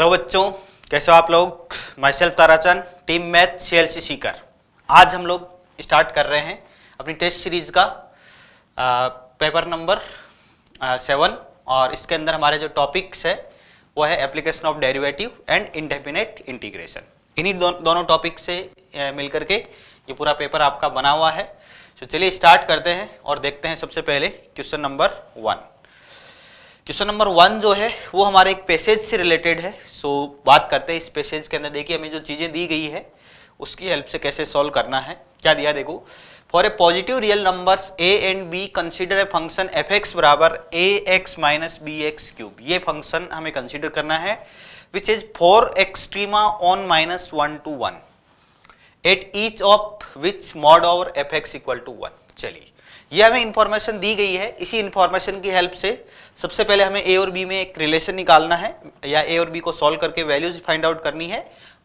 Hello बच्चों कैसे हो आप लोग myself Tarachand team math C L C Sikar आज हम लोग स्टार्ट कर रहे हैं अपनी टेस्ट सीरीज का आ, पेपर नंबर सेवन और इसके अंदर हमारे जो टॉपिक्स है वो है application of derivative and indefinite integration इन्हीं दो, दोनों टॉपिक से ए, मिलकर के ये पूरा पेपर आपका बना हुआ है तो चलिए स्टार्ट करते हैं और देखते हैं सबसे पहले question number one question number one जो है वो हमारे एक पैसेज से रिलेटेड है सो so, बात करते हैं इस पैसेज के अंदर देखिए हमें जो चीज़ें दी गई है उसकी हेल्प से कैसे सॉल्व करना है क्या दिया देखो for A positive real numbers A and B consider A function F X बराबर A X minus B X cube ये फंक्शन हमें कंसिडर करना है which is for extrema on minus one to one at each of which mod over F X equal to one चलिए यह हमें information दी गई है इसी इन्फॉर्मेशन की हेल्प से सबसे पहले हमें ए और बी में एक रिलेशन निकालना है या ए और बी को सॉल्व करके वैल्यूज फाइंड आउट करनी है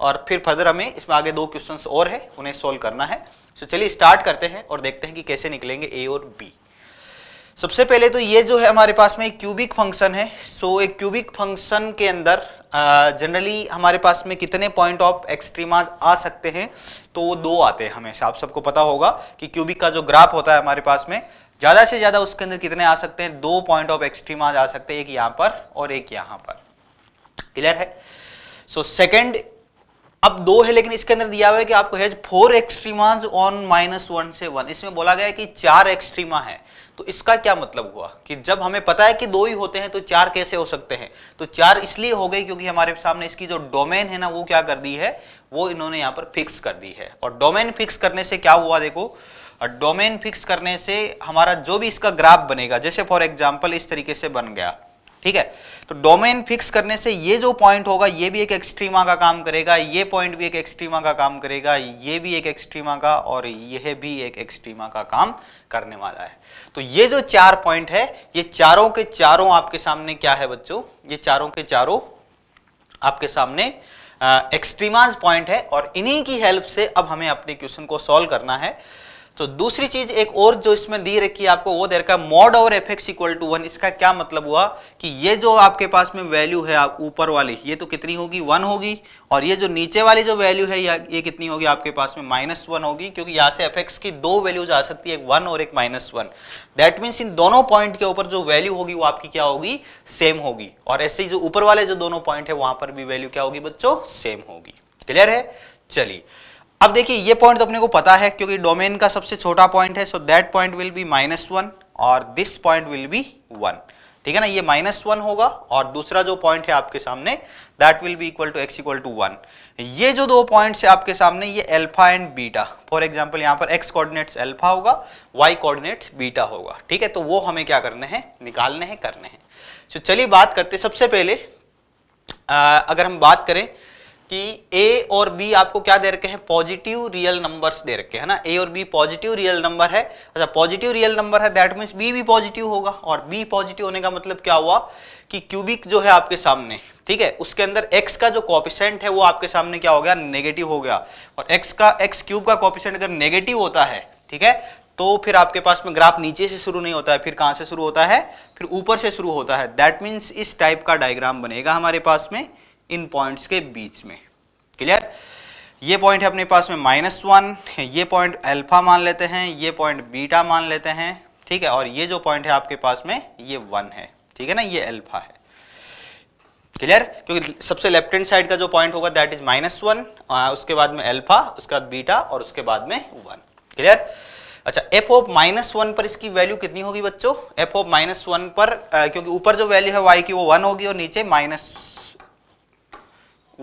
और फिर फर्दर हमें इसमें आगे दो क्वेश्चंस और हैं उन्हें सॉल्व करना है तो चलिए स्टार्ट करते हैं और देखते हैं कि कैसे निकलेंगे ए और बी सबसे पहले तो ये जो है हमारे पास में एक क्यूबिक फंक्शन है सो एक क्यूबिक फंक्शन के अंदर जनरली uh, हमारे पास में कितने पॉइंट ऑफ एक्सट्रीमाज आ सकते हैं तो वो दो आते हैं हमेशा आप सबको पता होगा कि क्यूबिक का जो ग्राफ होता है हमारे पास में ज़्यादा से ज़्यादा उसके अंदर कितने आ सकते हैं दो पॉइंट ऑफ एक्सट्रीमा आ सकते हैं एक यहां पर और एक यहां पर क्लियर है सो so, सेकेंड अब दो है लेकिन इसके अंदर दिया हुआ है कि आपको has four extrema on minus one से वन इसमें बोला गया है कि चार एक्सट्रीमा है तो इसका क्या मतलब हुआ कि जब हमें पता है कि दो ही होते हैं तो चार कैसे हो सकते हैं तो चार इसलिए हो गए क्योंकि हमारे सामने इसकी जो डोमेन है ना वो क्या कर दी है वो इन्होंने यहाँ पर फिक्स कर दी है और डोमेन फिक्स करने से क्या हुआ देखो डोमेन फिक्स करने से हमारा जो भी इसका ग्राफ बनेगा जैसे फॉर एग्जाम्पल इस तरीके से बन गया ठीक है तो डोमेन फिक्स करने से ये जो पॉइंट होगा ये भी एक एक्सट्रीमा का काम करेगा ये पॉइंट भी एक एक्सट्रीमा का काम करेगा ये भी एक एक्सट्रीमा का और यह भी एक एक्सट्रीमा का काम करने वाला है तो ये जो चार पॉइंट है ये चारों के चारों आपके सामने क्या है बच्चों ये चारों के चारों आपके सामने एक्सट्रीमाज पॉइंट है और इन्हीं की हेल्प से अब हमें अपने क्वेश्चन को सॉल्व करना है तो दूसरी चीज एक और जो इसमें दी रखी है आपको वो दे रखा है मॉड और F X equal to one इसका क्या मतलब हुआ कि ये जो आपके पास में वैल्यू है ऊपर वाली ये तो कितनी होगी वन होगी और ये जो नीचे वाली जो वैल्यू है ये कितनी होगी आपके पास में माइनस वन होगी क्योंकि यहाँ से एफ एक्स की दो वैल्यूज आ सकती है एक वन और एक माइनस वन दैट मीन्स इन दोनों पॉइंट के ऊपर जो वैल्यू होगी वो आपकी क्या होगी सेम होगी और ऐसे ही जो ऊपर वाले जो दोनों पॉइंट है वहां पर भी वैल्यू क्या होगी बच्चों सेम होगी क्लियर है चलिए अब देखिए ये पॉइंट तो अपने को पता है क्योंकि डोमेन का सबसे छोटा पॉइंट है so that point will be minus one और this point will be one ठीक है ना ये माइनस वन होगा और दूसरा जो पॉइंट है आपके सामने that will be equal to X equal to one ये जो दो पॉइंट्स है आपके सामने ये alpha and beta for example यहाँ पर एक्स कोऑर्डिनेट्स अल्फा होगा वाई कोऑर्डिनेट्स बीटा होगा ठीक है तो वो हमें क्या करने हैं निकालने हैं करने हैं तो चलिए बात करते सबसे पहले आ, अगर हम बात करें कि ए और बी आपको क्या दे रखे हैं पॉजिटिव रियल नंबर्स दे रखे हैं ना ए और बी पॉजिटिव रियल नंबर है अच्छा पॉजिटिव रियल नंबर है दैट मीन्स बी भी पॉजिटिव होगा और बी पॉजिटिव होने का मतलब क्या हुआ कि क्यूबिक जो है आपके सामने ठीक है उसके अंदर एक्स का जो कॉपिशेंट है वो आपके सामने क्या हो गया नेगेटिव हो गया और एक्स का एक्स क्यूब का कॉपिशेंट अगर नेगेटिव होता है ठीक है तो फिर आपके पास में ग्राफ नीचे से शुरू नहीं होता है फिर कहाँ से शुरू होता है फिर ऊपर से शुरू होता है दैट मीन्स इस टाइप का डायग्राम बनेगा हमारे पास में इन पॉइंट्स के बीच में क्लियर ये पॉइंट है अपने पास में माइनस वन ये पॉइंट अल्फा मान लेते हैं ये पॉइंट बीटा मान लेते हैं ठीक है और ये जो पॉइंट है आपके पास में ये वन है ठीक है ना ये अल्फा है क्लियर क्योंकि सबसे लेफ्ट हैंड साइड का जो पॉइंट होगा दैट इज माइनस वन उसके बाद में अल्फा उसके बाद बीटा और उसके बाद में वन क्लियर अच्छा एफ ऑफ माइनस वन पर इसकी वैल्यू कितनी होगी बच्चों एफ ऑफ माइनस वन पर आ, क्योंकि ऊपर जो वैल्यू है वाई की वो वन होगी और नीचे माइनस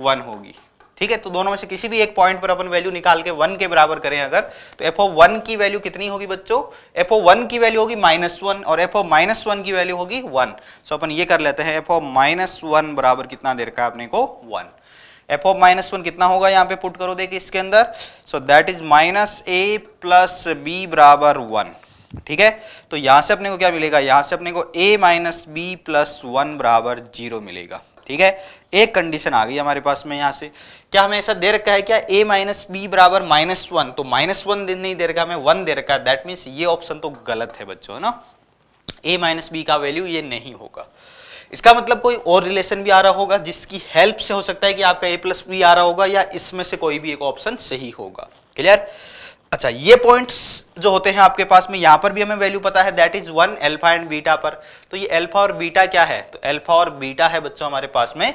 वन होगी ठीक है तो दोनों में से किसी भी एक पॉइंट पर अपन वैल्यू निकाल के वन के बराबर करें अगर तो एफ ओ वन की वैल्यू कितनी होगी बच्चों एफ ओ वन की वैल्यू होगी माइनस वन और एफ ओ माइनस वन की वैल्यू होगी वन सो अपन ये कर लेते हैं एफ ओ माइनस वन बराबर कितना दे रखा है अपने को one f o minus one कितना होगा यहाँ पे पुट करो देखिए इसके अंदर so that is minus a plus b बराबर वन ठीक है तो यहाँ से अपने को क्या मिलेगा यहाँ से अपने को a minus b plus one बराबर जीरो मिलेगा ठीक है एक कंडीशन आ गई हमारे पास में यहां से क्या हमें ऐसा दे रखा है क्या a माइनस बी बराबर माइनस वन तो माइनस वन नहीं दे रखा हमें वन दे रखा है दैट मीन्स ये ऑप्शन तो गलत है बच्चों है ना a माइनस बी का वैल्यू ये नहीं होगा इसका मतलब कोई और रिलेशन भी आ रहा होगा जिसकी हेल्प से हो सकता है कि आपका ए प्लस बी आ रहा होगा या इसमें से कोई भी एक ऑप्शन सही होगा क्लियर अच्छा ये पॉइंट्स जो होते हैं आपके पास में यहाँ पर भी हमें वैल्यू पता है that is one alpha and beta पर तो ये एल्फा और बीटा क्या है तो एल्फा और बीटा है बच्चों हमारे पास में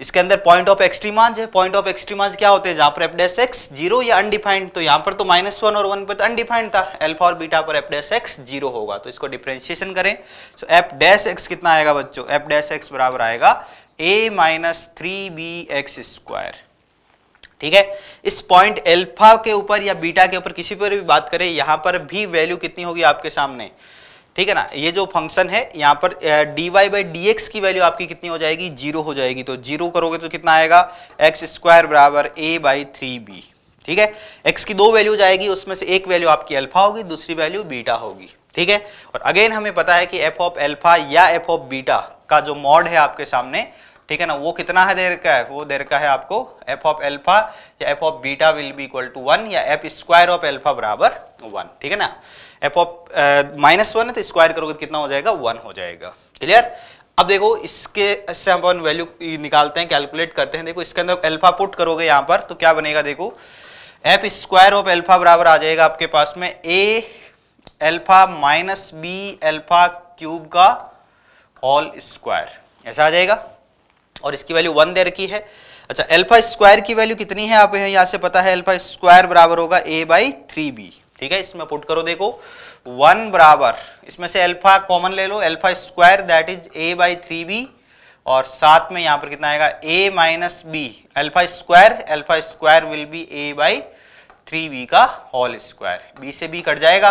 इसके अंदर पॉइंट ऑफ एक्सट्रीमांज है पॉइंट ऑफ एक्सट्रीमांज क्या होते हैं जहां पर एपडेस एक्स जीरो या अनडिफाइंड तो यहां पर तो माइनस वन और वन पर तो अनडिफाइंड था एल्फा और बीटा पर एपडेस एक्स जीरो होगा तो इसको डिफ्रेंशिएशन करें तो एप डैश एक्स कितना आएगा बच्चों एफ डैश एक्स बराबर आएगा a minus three b x square ठीक है इस पॉइंट एल्फा के ऊपर या बीटा के ऊपर किसी पर भी बात करें यहां पर भी वैल्यू कितनी होगी आपके सामने ठीक है ना ये जो फंक्शन है यहां पर d Y by D x की वैल्यू आपकी कितनी हो जाएगी जीरो हो जाएगी तो जीरो करोगे तो कितना आएगा एक्स स्क्वायर बराबर ए बाई थ्री बी ठीक है एक्स की दो वैल्यू जाएगी उसमें से एक वैल्यू आपकी अल्फा होगी दूसरी वैल्यू बीटा होगी ठीक है और अगेन हमें पता है कि एफ ऑफ एल्फा या एफ ऑफ बीटा का जो मॉड है आपके सामने ठीक है ना वो कितना है देर का है वो देर का है आपको एफ ऑफ एल्फा या f of beta will be equal to one या एफ स्क्वायर ऑफ एल्फा बराबर वन ठीक है ना एफ ऑफ माइनस वन है तो स्क्वायर करोगे तो कितना हो जाएगा वन हो जाएगा क्लियर अब देखो इसके से हम वैल्यू निकालते हैं कैलकुलेट करते हैं देखो इसके अंदर एल्फा पुट करोगे यहाँ पर तो क्या बनेगा देखो एफ स्क्वायर ऑफ एल्फा बराबर आ जाएगा आपके पास में a alpha minus b alpha cube का ऑल स्क्वायर ऐसा आ जाएगा और इसकी वैल्यू वन दे रखी है अच्छा एल्फा स्क्वायर की वैल्यू कितनी है आप यहाँ से पता है एल्फा स्क्वायर बराबर होगा ए बाई थ्री बी ठीक है इसमें पुट करो देखो वन बराबर इसमें से एल्फा कॉमन ले लो alpha square that is a by three b और साथ में यहाँ पर कितना आएगा a minus b alpha square alpha square will be a by three b का होल स्क्वायर बी से बी कट जाएगा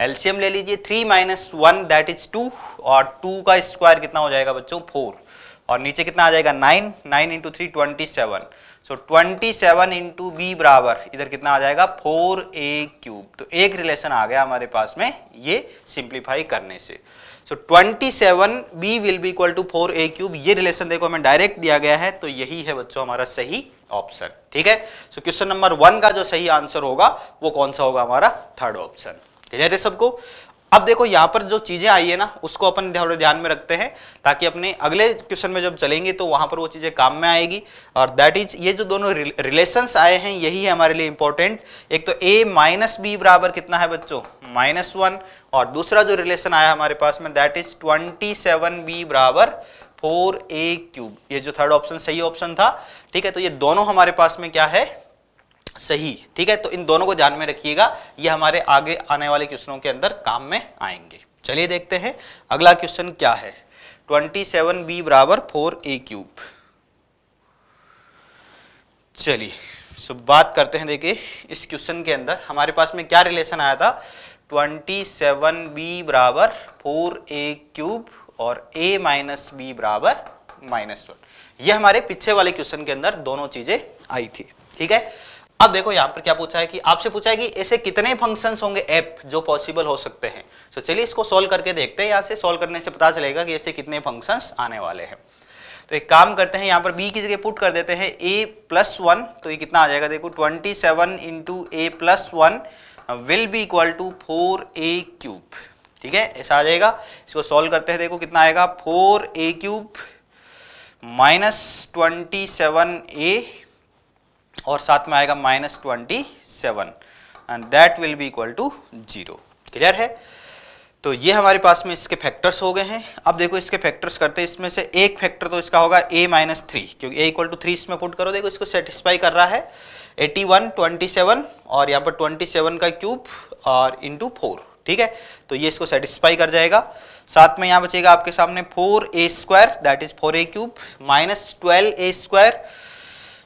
एल्सियम ले लीजिए three minus one that is two और टू का स्क्वायर कितना हो जाएगा बच्चों फोर और नीचे कितना आ जाएगा nine nine into three twenty seven so twenty seven into b बराबर इधर कितना आ जाएगा फोर ए क्यूब तो एक रिलेशन आ गया हमारे पास में ये सिंप्लीफाई करने से so twenty seven b will be equal to four a cube ये रिलेशन देखो हमें डायरेक्ट दिया गया है तो यही है बच्चों हमारा सही ऑप्शन ठीक है सो क्वेश्चन नंबर वन का जो सही आंसर होगा वो कौन सा होगा हमारा थर्ड ऑप्शन क्लियर है सबको अब देखो यहाँ पर जो चीज़ें आई है ना उसको अपन थोड़े ध्यान में रखते हैं ताकि अपने अगले क्वेश्चन में जब चलेंगे तो वहाँ पर वो चीज़ें काम में आएगी और दैट इज ये जो दोनों रिलेशंस आए हैं यही है हमारे लिए इंपॉर्टेंट एक तो ए माइनस बी बराबर कितना है बच्चों माइनस वन और दूसरा जो रिलेशन आया हमारे पास में that is twenty seven b बराबर फोर ए क्यूब ये जो थर्ड ऑप्शन सही ऑप्शन था ठीक है तो ये दोनों हमारे पास में क्या है सही ठीक है तो इन दोनों को ध्यान में रखिएगा ये हमारे आगे आने वाले क्वेश्चनों के अंदर काम में आएंगे चलिए देखते हैं अगला क्वेश्चन क्या है ट्वेंटी सेवन बी बराबर फोर ए क्यूब चलिए सब बात करते हैं देखिए इस क्वेश्चन के अंदर हमारे पास में क्या रिलेशन आया था ट्वेंटी सेवन बी बराबर फोर ए क्यूब और a माइनस बी बराबर माइनस वन ये हमारे पीछे वाले क्वेश्चन के अंदर दोनों चीजें आई थी ठीक है अब देखो यहां पर क्या पूछा है कि आपसे पूछा है कि ऐसे कितने फंक्शंस होंगे एफ जो पॉसिबल हो सकते हैं तो चलिए इसको सोल्व करके देखते हैं यहां से सोल्व करने से पता चलेगा कि ऐसे कितने फंक्शंस आने वाले हैं तो एक काम करते हैं यहाँ पर बी की जगह पुट कर देते हैं ए प्लस वन तो ये कितना आ जाएगा देखो twenty seven into a plus one will be equal to four a cube ठीक है ऐसा आ जाएगा इसको सॉल्व करते हैं देखो कितना आएगा four a cube minus twenty seven a और साथ में आएगा minus twenty seven and that will be equal to zero clear है तो ये हमारे पास में इसके फैक्टर्स हो गए हैं अब देखो इसके फैक्टर्स करते हैं इसमें से एक फैक्टर तो इसका होगा a माइनस थ्री क्योंकि a इक्वल टू थ्री इसमें पुट करो देखो इसको सेटिस्फाई कर रहा है 81, 27 और यहाँ पर 27 का क्यूब और इंटू फोर ठीक है तो ये इसको सेटिस्फाई कर जाएगा साथ में यहाँ बचेगा आपके सामने four a square that is four a cube minus twelve a square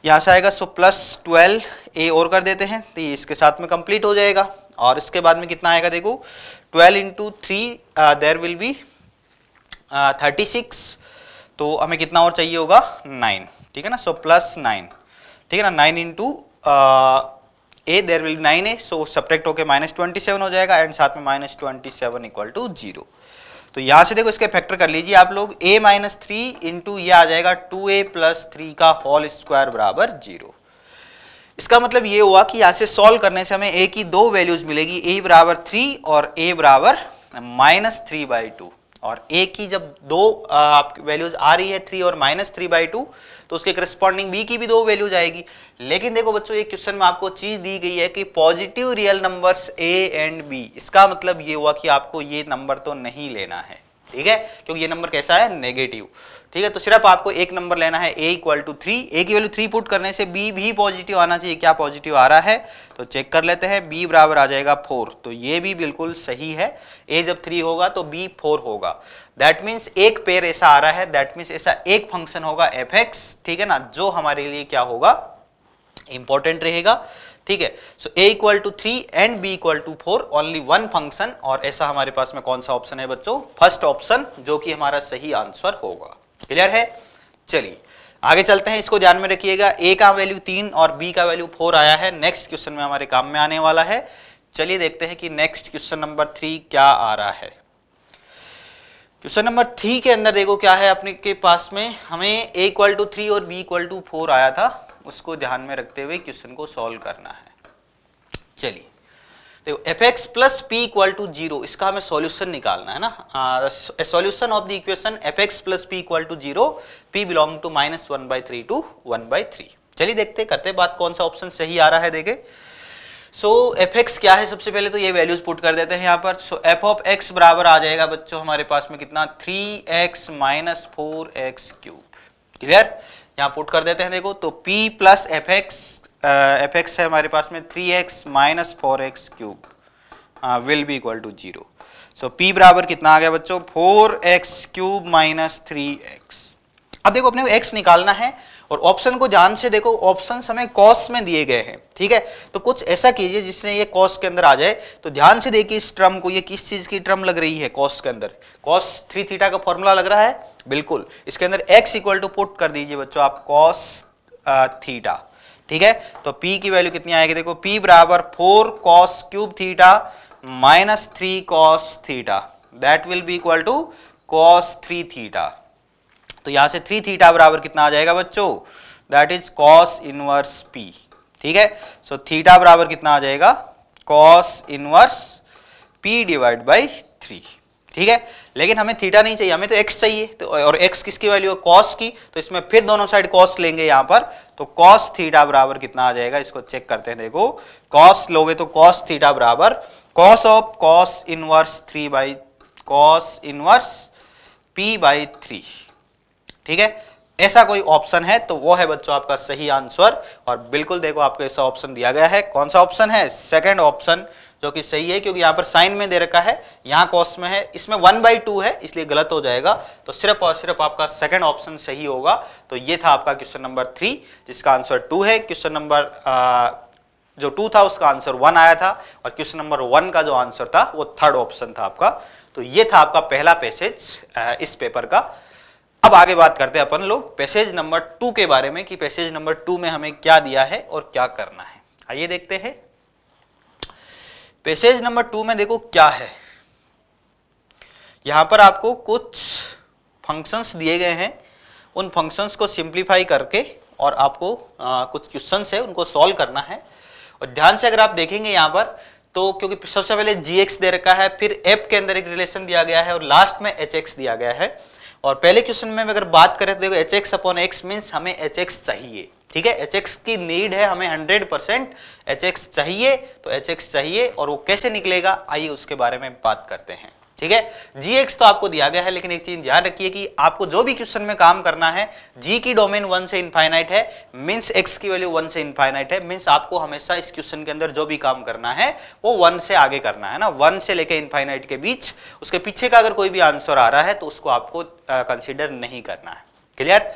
यहाँ से आएगा सो प्लस ट्वेल्व ए और कर देते हैं तो इसके साथ में कंप्लीट हो जाएगा और इसके बाद में कितना आएगा देखो twelve into three there will be thirty six तो हमें कितना और चाहिए होगा नाइन ठीक है ना सो प्लस नाइन ठीक है ना nine into a there will nine a so subtract होकर माइनस ट्वेंटी सेवन हो जाएगा एंड साथ में minus twenty seven equal to zero तो यहां से देखो इसके फैक्टर कर लीजिए आप लोग a माइनस थ्री इंटू यह आ जाएगा टू ए प्लस थ्री का होल स्क्वायर बराबर जीरो इसका मतलब ये हुआ कि यहां से सॉल्व करने से हमें a की दो वैल्यूज मिलेगी a बराबर थ्री और a बराबर माइनस थ्री बाई टू और ए की जब दो आपकी वैल्यूज आ रही है थ्री और माइनस थ्री बाई टू तो उसके करस्पॉन्डिंग बी की भी दो वैल्यूज आएगी लेकिन देखो बच्चों एक क्वेश्चन में आपको चीज दी गई है कि positive real numbers A and b इसका मतलब ये हुआ कि आपको ये नंबर तो नहीं लेना है ठीक है क्योंकि ये नंबर कैसा है नेगेटिव ठीक है तो सिर्फ आपको एक नंबर लेना है a equal to three a की वैल्यू थ्री पुट करने से बी भी पॉजिटिव आना चाहिए क्या पॉजिटिव आ रहा है तो चेक कर लेते हैं बी बराबर आ जाएगा फोर तो ये भी बिल्कुल सही है ए जब थ्री होगा तो बी फोर होगा दैट मीन्स एक पेयर ऐसा आ रहा है दैट मीन्स ऐसा एक फंक्शन होगा एफ ठीक है ना जो हमारे लिए क्या होगा इंपॉर्टेंट रहेगा ठीक है so a equal to three and b equal to four only one function और ऐसा हमारे पास में कौन सा ऑप्शन है बच्चों फर्स्ट ऑप्शन जो कि हमारा सही आंसर होगा क्लियर है चलिए आगे चलते हैं इसको ध्यान में रखिएगा ए का वैल्यू तीन और बी का वैल्यू फोर आया है नेक्स्ट क्वेश्चन में हमारे काम में आने वाला है चलिए देखते हैं कि नेक्स्ट क्वेश्चन नंबर थ्री क्या आ रहा है क्वेश्चन नंबर थ्री के अंदर देखो क्या है अपने के पास में हमें ए इक्वल टू थ्री और बी इक्वल टू फोर आया था उसको ध्यान में रखते हुए क्वेश्चन को सॉल्व करना है चलिए देखो f x plus p equal to zero इसका हमें सॉल्यूशन निकालना है ना solution of the equation f x plus p equal to zero p belong to minus one by three to one by three चलिए देखते करते बात कौन सा ऑप्शन सही आ रहा है देखे सो so, एफ एक्स क्या है सबसे पहले तो ये वैल्यूज पुट कर देते हैं यहाँ पर सो एफ ऑफ एक्स बराबर आ जाएगा बच्चों हमारे पास में कितना three x minus four x cube clear यहाँ पुट कर देते हैं देखो तो p plus f x f x है हमारे पास में three x minus four x cube will be equal to zero so p बराबर कितना आ गया बच्चों four x cube minus three x अब देखो अपने को x निकालना है और ऑप्शन को जान से देखो ऑप्शन हमें कॉस में दिए गए हैं ठीक है तो कुछ ऐसा कीजिए जिससे ये कॉस के अंदर आ जाए तो ध्यान से देखिए इस ट्रम को ये किस चीज की ट्रम लग रही है कॉस के अंदर कॉस थ्री थीटा का फॉर्मूला लग रहा है बिल्कुल इसके अंदर x इक्वल टू पुट कर दीजिए बच्चों आप कॉस थीटा ठीक है तो p की वैल्यू कितनी आएगी देखो p बराबर four cos cube theta minus three cos theta that will be equal to cos three theta तो यहां से थ्री थीटा बराबर कितना आ जाएगा बच्चों that is cos inverse p ठीक है सो थीटा बराबर कितना आ जाएगा cos inverse p divide by three ठीक है लेकिन हमें थीटा नहीं चाहिए हमें तो एक्स चाहिए तो और एक्स किसकी वैल्यू है कॉस की तो इसमें फिर दोनों साइड कॉस लेंगे यहां पर तो कॉस थीटा बराबर कितना आ जाएगा इसको चेक करते हैं देखो कॉस लोगे तो कॉस थीटा बराबर cos of cos inverse three by cos inverse p by three ठीक है ऐसा कोई ऑप्शन है तो वो है बच्चों आपका सही आंसर और बिल्कुल देखो आपको ऐसा ऑप्शन दिया गया है कौन सा ऑप्शन है सेकेंड ऑप्शन जो कि सही है क्योंकि यहां पर साइन में दे रखा है यहाँ कॉस में है इसमें वन बाई टू है इसलिए गलत हो जाएगा तो सिर्फ और सिर्फ आपका सेकंड ऑप्शन सही होगा तो ये था आपका क्वेश्चन नंबर थ्री जिसका आंसर टू है क्वेश्चन नंबर जो टू था उसका आंसर वन आया था और क्वेश्चन नंबर वन का जो आंसर था वो थर्ड ऑप्शन था आपका तो ये था आपका पहला पैसेज इस पेपर का अब आगे बात करते हैं अपन लोग पैसेज नंबर टू के बारे में कि पैसेज नंबर टू में हमें क्या दिया है और क्या करना है आइए देखते हैं पेसेज नंबर टू में देखो क्या है यहां पर आपको कुछ फंक्शंस दिए गए हैं उन फंक्शंस को सिंप्लीफाई करके और आपको आ, कुछ क्वेश्चंस है उनको सॉल्व करना है और ध्यान से अगर आप देखेंगे यहां पर तो क्योंकि सबसे पहले जी दे रखा है फिर एप के अंदर एक रिलेशन दिया गया है और लास्ट में एच दिया गया है और पहले क्वेश्चन में अगर बात करें तो देखो h x upon x means हमें एच एक्स चाहिए ठीक है एच एक्स की नीड है हमें हंड्रेड परसेंट एच एक्स चाहिए तो एच एक्स चाहिए और वो कैसे निकलेगा आइए उसके बारे में बात करते हैं ठीक है जी एक्स तो आपको दिया गया है लेकिन एक चीज ध्यान रखिए कि आपको जो भी क्वेश्चन में काम करना है जी की डोमेन वन से इनफाइनाइट है मीन्स एक्स की वैल्यू वन से इनफाइनाइट है मीन्स आपको हमेशा इस क्वेश्चन के अंदर जो भी काम करना है वो वन से आगे करना है ना वन से लेकर इनफाइनाइट के बीच उसके पीछे का अगर कोई भी आंसर आ रहा है तो उसको आपको कंसिडर नहीं करना है क्लियर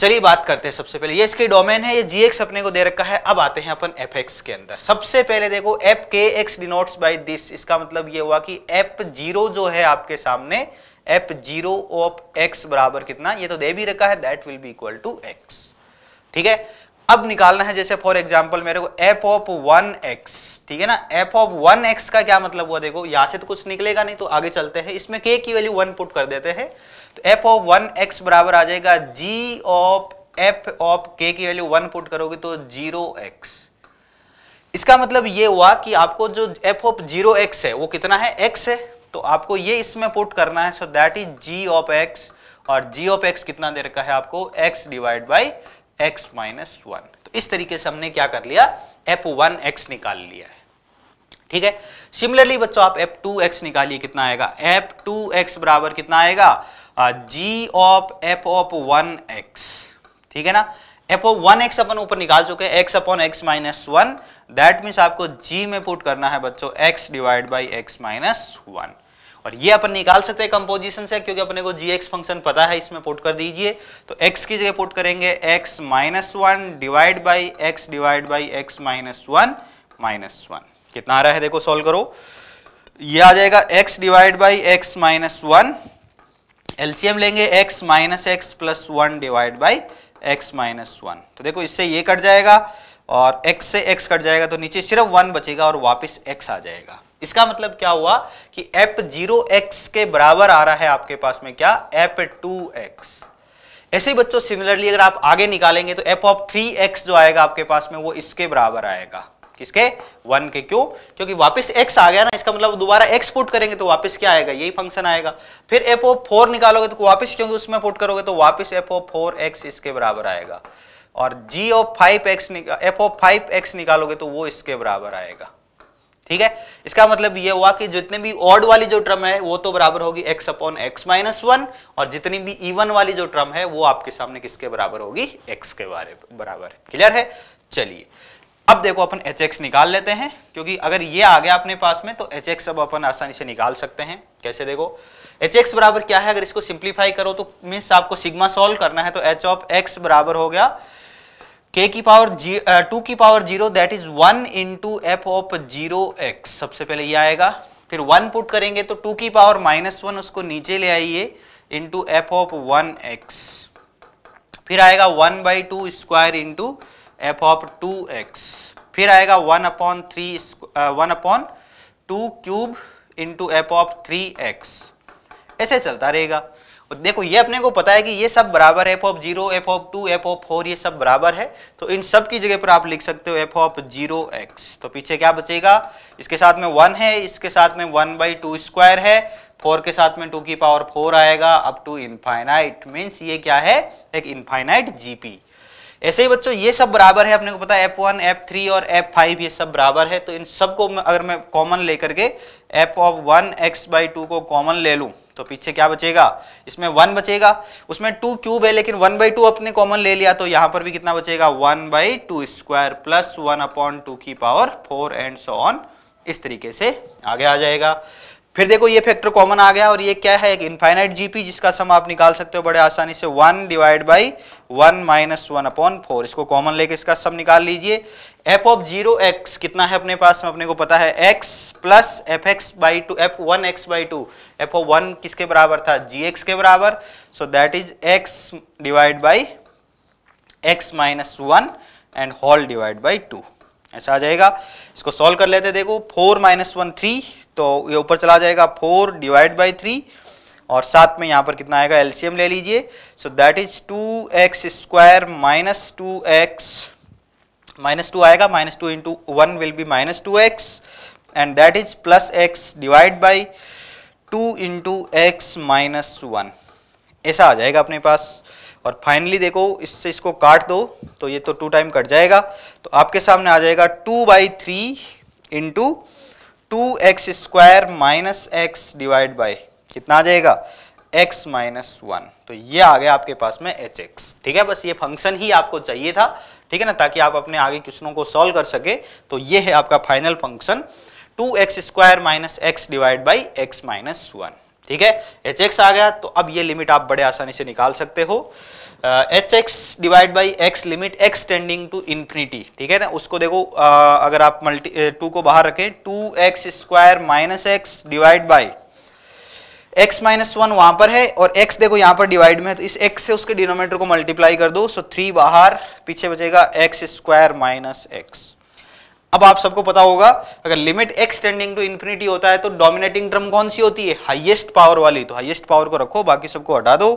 चलिए बात करते हैं सबसे पहले ये इसके डोमेन है ये जी एक्स अपने को दे रखा है अब आते हैं अपन एफ एक्स के अंदर सबसे पहले देखो एफ के एक्स डिनोट्स बाई दिस इसका मतलब ये हुआ कि एफ जीरो जो है आपके सामने एफ जीरो ऑफ एक्स बराबर कितना ये तो दे भी रखा है that will be equal to x ठीक है अब निकालना है जैसे फॉर एग्जाम्पल मेरे को एफ ऑफ वन एक्स ठीक है ना एफ ऑफ वन एक्स का क्या मतलब हुआ देखो यहां से तो कुछ निकलेगा नहीं तो आगे चलते हैं इसमें के की वैल्यू वन पुट कर देते हैं तो एफ ऑफ वन एक्स बराबर आ जाएगा जी ऑफ एफ ऑफ के की वैल्यू वन पुट करोगे तो जीरो एक्स इसका मतलब ये हुआ कि आपको जो एफ ऑफ जीरो एक्स है वो कितना है एक्स है तो आपको ये इसमें पुट करना है so that is g of x और जी ऑफ एक्स कितना दे रखा है आपको x divide by x minus one तो इस तरीके से हमने क्या कर लिया एफ वन एक्स निकाल लिया ठीक है सिमिलरली बच्चों आप एफ टू एक्स निकालिए कितना आएगा एफ टू एक्स बराबर कितना आएगा g of f of one x ठीक है ना एफ ऑफ वन एक्स अपन ऊपर निकाल चुके हैं x upon x minus one that means आपको जी में पुट करना है बच्चों x divide by x minus one और ये अपन निकाल सकते हैं कंपोजिशन से क्योंकि अपने को जी एक्स फंक्शन पता है इसमें पुट कर दीजिए तो एक्स की जगह पुट करेंगे x minus one divide by x divide by x minus one minus one कितना आ रहा है देखो सॉल्व करो ये आ जाएगा x divide by x minus one LCM लेंगे x minus x plus one divide by x minus one तो देखो इससे ये कट जाएगा और x से x कट जाएगा तो नीचे सिर्फ वन बचेगा और वापस x आ जाएगा इसका मतलब क्या हुआ कि एप जीरो एक्स के बराबर आ रहा है आपके पास में क्या एप टू एक्स ऐसे बच्चों सिमिलरली अगर आप आगे निकालेंगे तो एप ऑफ थ्री एक्स जो आएगा आपके पास में वो इसके बराबर आएगा किसके वन के क्यों क्योंकि वापस एक्स आ गया ना इसका मतलब दोबारा एक्स पुट करेंगे तो वापस क्या आएगा यही फंक्शन आएगा फिर एफ ओ फोर निकालोगे तो वापस क्योंकि उसमें पुट करोगे तो वापस एफ ओ फोर एक्स इसके बराबर आएगा और g o five x f o five x निकालोगे तो वो इसके बराबर आएगा ठीक है इसका मतलब ये हुआ कि जितने भी ऑड वाली जो ट्रम है वो तो बराबर होगी x upon x minus one और जितनी भी इवन वाली जो ट्रम है वो आपके सामने किसके बराबर होगी एक्स के बारे बराबर क्लियर है चलिए अब देखो अपन एच एक्स निकाल लेते हैं क्योंकि अगर ये आ गया अपने पास में तो एच एक्स अब अपन आसानी से निकाल सकते हैं कैसे देखो एच एक्स बराबर क्या है अगर इसको सिंप्लीफाई करो तो मीन्स आपको सिग्मा सॉल्व करना है तो एच ऑफ एक्स बराबर हो गया के की पावर जी टू की power zero that is one into f of zero x सबसे पहले ये आएगा फिर वन पुट करेंगे तो टू की पावर माइनस वन उसको नीचे ले आइए into f of one x फिर आएगा one by two square into f of two x फिर आएगा one upon three one upon two cube into f of three x ऐसे चलता रहेगा और देखो ये अपने को पता है कि ये सब बराबर F of zero f of two f of four ये सब बराबर है तो इन सब की जगह पर आप लिख सकते हो एफ ऑफ जीरो एक्स तो पीछे क्या बचेगा इसके साथ में वन है इसके साथ में वन बाई टू स्क्वायर है फोर के साथ में टू की पावर फोर आएगा अप टू इनफाइनाइट मीन्स ये क्या है एक इनफाइनाइट जीपी ऐसे ही बच्चों ये सब बराबर है अपने को पता है एफ वन एफ थ्री और एफ फाइव ये सब बराबर है तो इन सब को अगर मैं कॉमन लेकर के f of one x by two को कॉमन ले लूँ तो पीछे क्या बचेगा इसमें वन बचेगा उसमें टू क्यूब है लेकिन वन बाई टू अपने कॉमन ले लिया तो यहाँ पर भी कितना बचेगा one by two square plus one upon two की power four and so on इस तरीके से आगे आ जाएगा फिर देखो ये फैक्टर कॉमन आ गया और ये क्या है एक इनफाइनाइट जीपी जिसका सम आप निकाल सकते हो बड़े आसानी से one divide by one minus one upon four इसको कॉमन लेके इसका सम निकाल लीजिए एफ ऑफ जीरो एक्स कितना है अपने पास में अपने को पता है x plus f x by two f one x by two f of one किसके बराबर था जी एक्स के बराबर so that is x divide by x minus one and whole divide by two ऐसा आ जाएगा इसको सॉल्व कर लेते देखो फोर माइनस वन थ्री तो ये ऊपर चला जाएगा फोर डिवाइड बाई थ्री और साथ में यहाँ पर कितना आएगा एलसीएम ले लीजिए so that is two x square minus two x minus two आएगा minus two into one will be minus two x and that is plus x divide by two into x minus one ऐसा आ जाएगा अपने पास और finally देखो इससे इसको काट दो तो ये तो टू टाइम कट जाएगा तो आपके सामने आ जाएगा two by three into two x square minus x divide by कितना आ जाएगा x माइनस वन तो ये आ गया आपके पास में एच एक्स ठीक है बस ये फंक्शन ही आपको चाहिए था ठीक है ना ताकि आप अपने आगे क्वेश्चनों को सॉल्व कर सके तो ये है आपका final function two x square minus x divide by x minus one ठीक है एच एक्स आ गया तो अब ये लिमिट आप बड़े आसानी से निकाल सकते हो h x divide by x limit x tending to infinity ठीक है ना उसको देखो uh, अगर आप मल्टी टू uh, को बाहर रखें two x square minus x divide by x minus one वहां पर है और x देखो यहां पर डिवाइड में है तो इस x से उसके डिनोमीटर को मल्टीप्लाई कर दो सो थ्री बाहर पीछे बचेगा एक्स स्क्वायर माइनस एक्स अब आप सबको पता होगा अगर limit x tending to infinity होता है तो डोमिनेटिंग टर्म कौन सी होती है हाईएस्ट पावर वाली तो हाईएस्ट पावर को रखो बाकी सबको हटा दो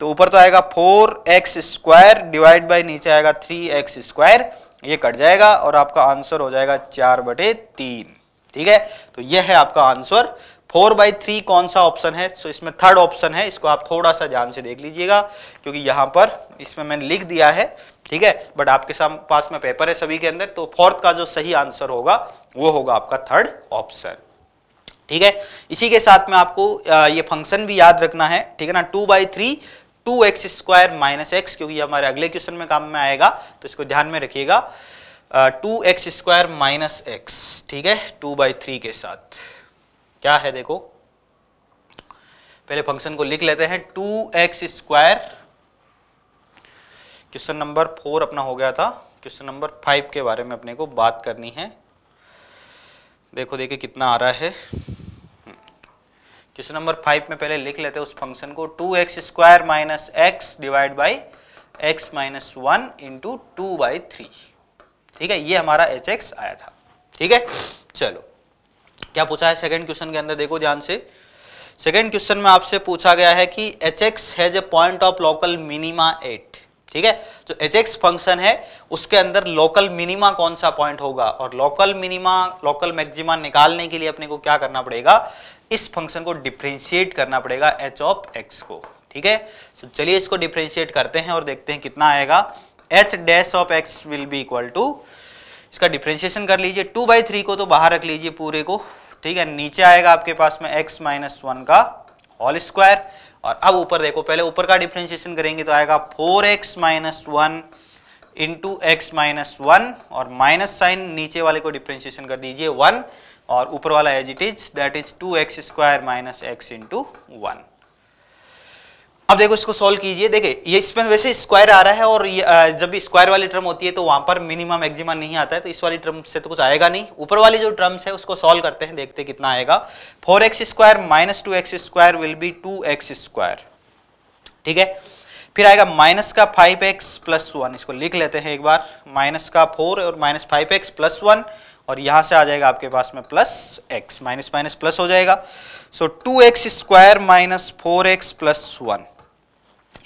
तो ऊपर तो आएगा four x square divide by नीचे आएगा थ्री एक्स स्क्वायर ये कट जाएगा और आपका आंसर हो जाएगा चार बटे तीन ठीक है तो यह है आपका आंसर फोर बाई थ्री कौन सा ऑप्शन है सो तो इसमें थर्ड ऑप्शन है इसको आप थोड़ा सा ध्यान से देख लीजिएगा क्योंकि यहाँ पर इसमें मैंने लिख दिया है ठीक है बट आपके साम पास में पेपर है सभी के अंदर तो फोर्थ का जो सही आंसर होगा वो होगा आपका थर्ड ऑप्शन ठीक है इसी के साथ में आपको ये फंक्शन भी याद रखना है ठीक है ना two by three two x square minus x क्योंकि हमारे अगले क्वेश्चन में काम में आएगा तो इसको ध्यान में रखिएगा two x square minus x ठीक है टू बाई थ्री के साथ क्या है देखो पहले फंक्शन को लिख लेते हैं two x square question number four अपना हो गया था क्वेश्चन नंबर फाइव के बारे में अपने को बात करनी है देखो देखिए कितना आ रहा है क्वेश्चन नंबर फाइव में पहले लिख लेते हैं उस फंक्शन को two x square minus x divide by x minus one into two by three ठीक है ये हमारा एच एक्स आया था ठीक है चलो क्या पूछा है सेकेंड क्वेश्चन के अंदर देखो ध्यान से सेकेंड क्वेश्चन में आपसे पूछा गया है कि h x has a point of local minima at ठीक है जो एच एक्स फंक्शन है उसके अंदर लोकल मिनिमा कौन सा पॉइंट होगा और लोकल मिनिमा लोकल मैक्सिमा निकालने के लिए अपने को क्या करना पड़ेगा इस फंक्शन को डिफ्रेंशिएट करना पड़ेगा एच ऑफ एक्स को ठीक है सो so, चलिए इसको डिफ्रेंशिएट करते हैं और देखते हैं कितना आएगा h dash of x will be equal to इसका डिफ्रेंशिएशन कर लीजिए टू बाई थ्री को तो बाहर रख लीजिए पूरे को ठीक है नीचे आएगा आपके पास में एक्स माइनस वन का होल स्क्वायर और अब ऊपर देखो पहले ऊपर का डिफ्रेंशिएशन करेंगे तो आएगा four x minus one into x minus one और माइनस साइन नीचे वाले को डिफ्रेंशिएशन कर दीजिए वन और ऊपर वाला as it is that is two x square minus x into one अब देखो इसको सॉल्व कीजिए देखिए ये इसमें वैसे स्क्वायर आ रहा है और जब भी स्क्वायर वाली टर्म होती है तो वहां पर मिनिमम एक्जिमा नहीं आता है तो इस वाली टर्म से तो कुछ आएगा नहीं ऊपर वाली जो टर्म्स है उसको सॉल्व करते हैं देखते हैं कितना आएगा four x square minus two x square will be two x square ठीक है फिर आएगा माइनस का फाइव एक्स प्लस वन इसको लिख लेते हैं एक बार माइनस का फोर और minus five x plus one और यहाँ से आ जाएगा आपके पास में plus x minus minus plus हो जाएगा so two x square minus four x plus one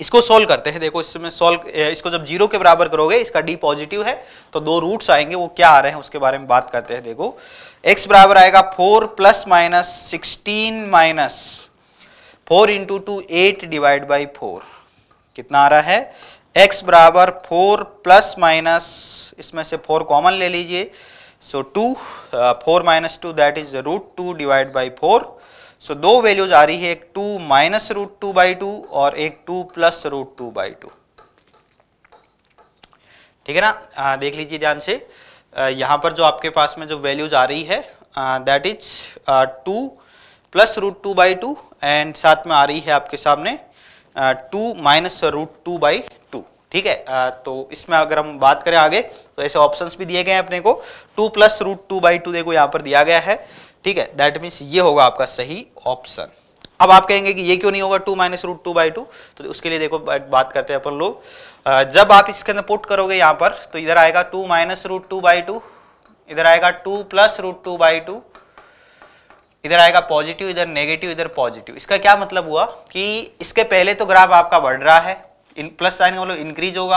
इसको सोल्व करते हैं देखो इसमें सोल्व इसको जब जीरो के बराबर करोगे इसका डी पॉजिटिव है तो दो रूट्स आएंगे वो क्या आ रहे हैं उसके बारे में बात करते हैं देखो एक्स बराबर आएगा four plus minus sixteen minus four into two eight divide by four कितना आ रहा है एक्स बराबर फोर प्लस माइनस इसमें से फोर कॉमन ले लीजिए So, 2 uh, 4 minus 2 that is root 2 divided by 4. So, दो वैल्यूज आ रही है एक 2 minus root two by two और एक 2 plus root two by two ठीक है ना आ, देख लीजिए ध्यान से आ, पर जो आपके पास में जो वैल्यूज आ रही है that is two plus root two by two and साथ में आ रही है आपके सामने two minus root two by ठीक है आ, तो इसमें अगर हम बात करें आगे तो ऐसे ऑप्शंस भी दिए गए हैं अपने को two plus root two by two देखो यहाँ पर दिया गया है ठीक है दैट मीन्स ये होगा आपका सही ऑप्शन अब आप कहेंगे कि ये क्यों नहीं होगा two minus root two by two तो उसके लिए देखो बात करते हैं अपन लोग जब आप इसके अंदर पुट करोगे यहाँ पर तो इधर आएगा two minus root two by two इधर आएगा two plus root two by two इधर आएगा पॉजिटिव इधर नेगेटिव इधर पॉजिटिव इसका क्या मतलब हुआ कि इसके पहले तो ग्राफ आपका बढ़ रहा है इन प्लस साइन का मतलब इंक्रीज होगा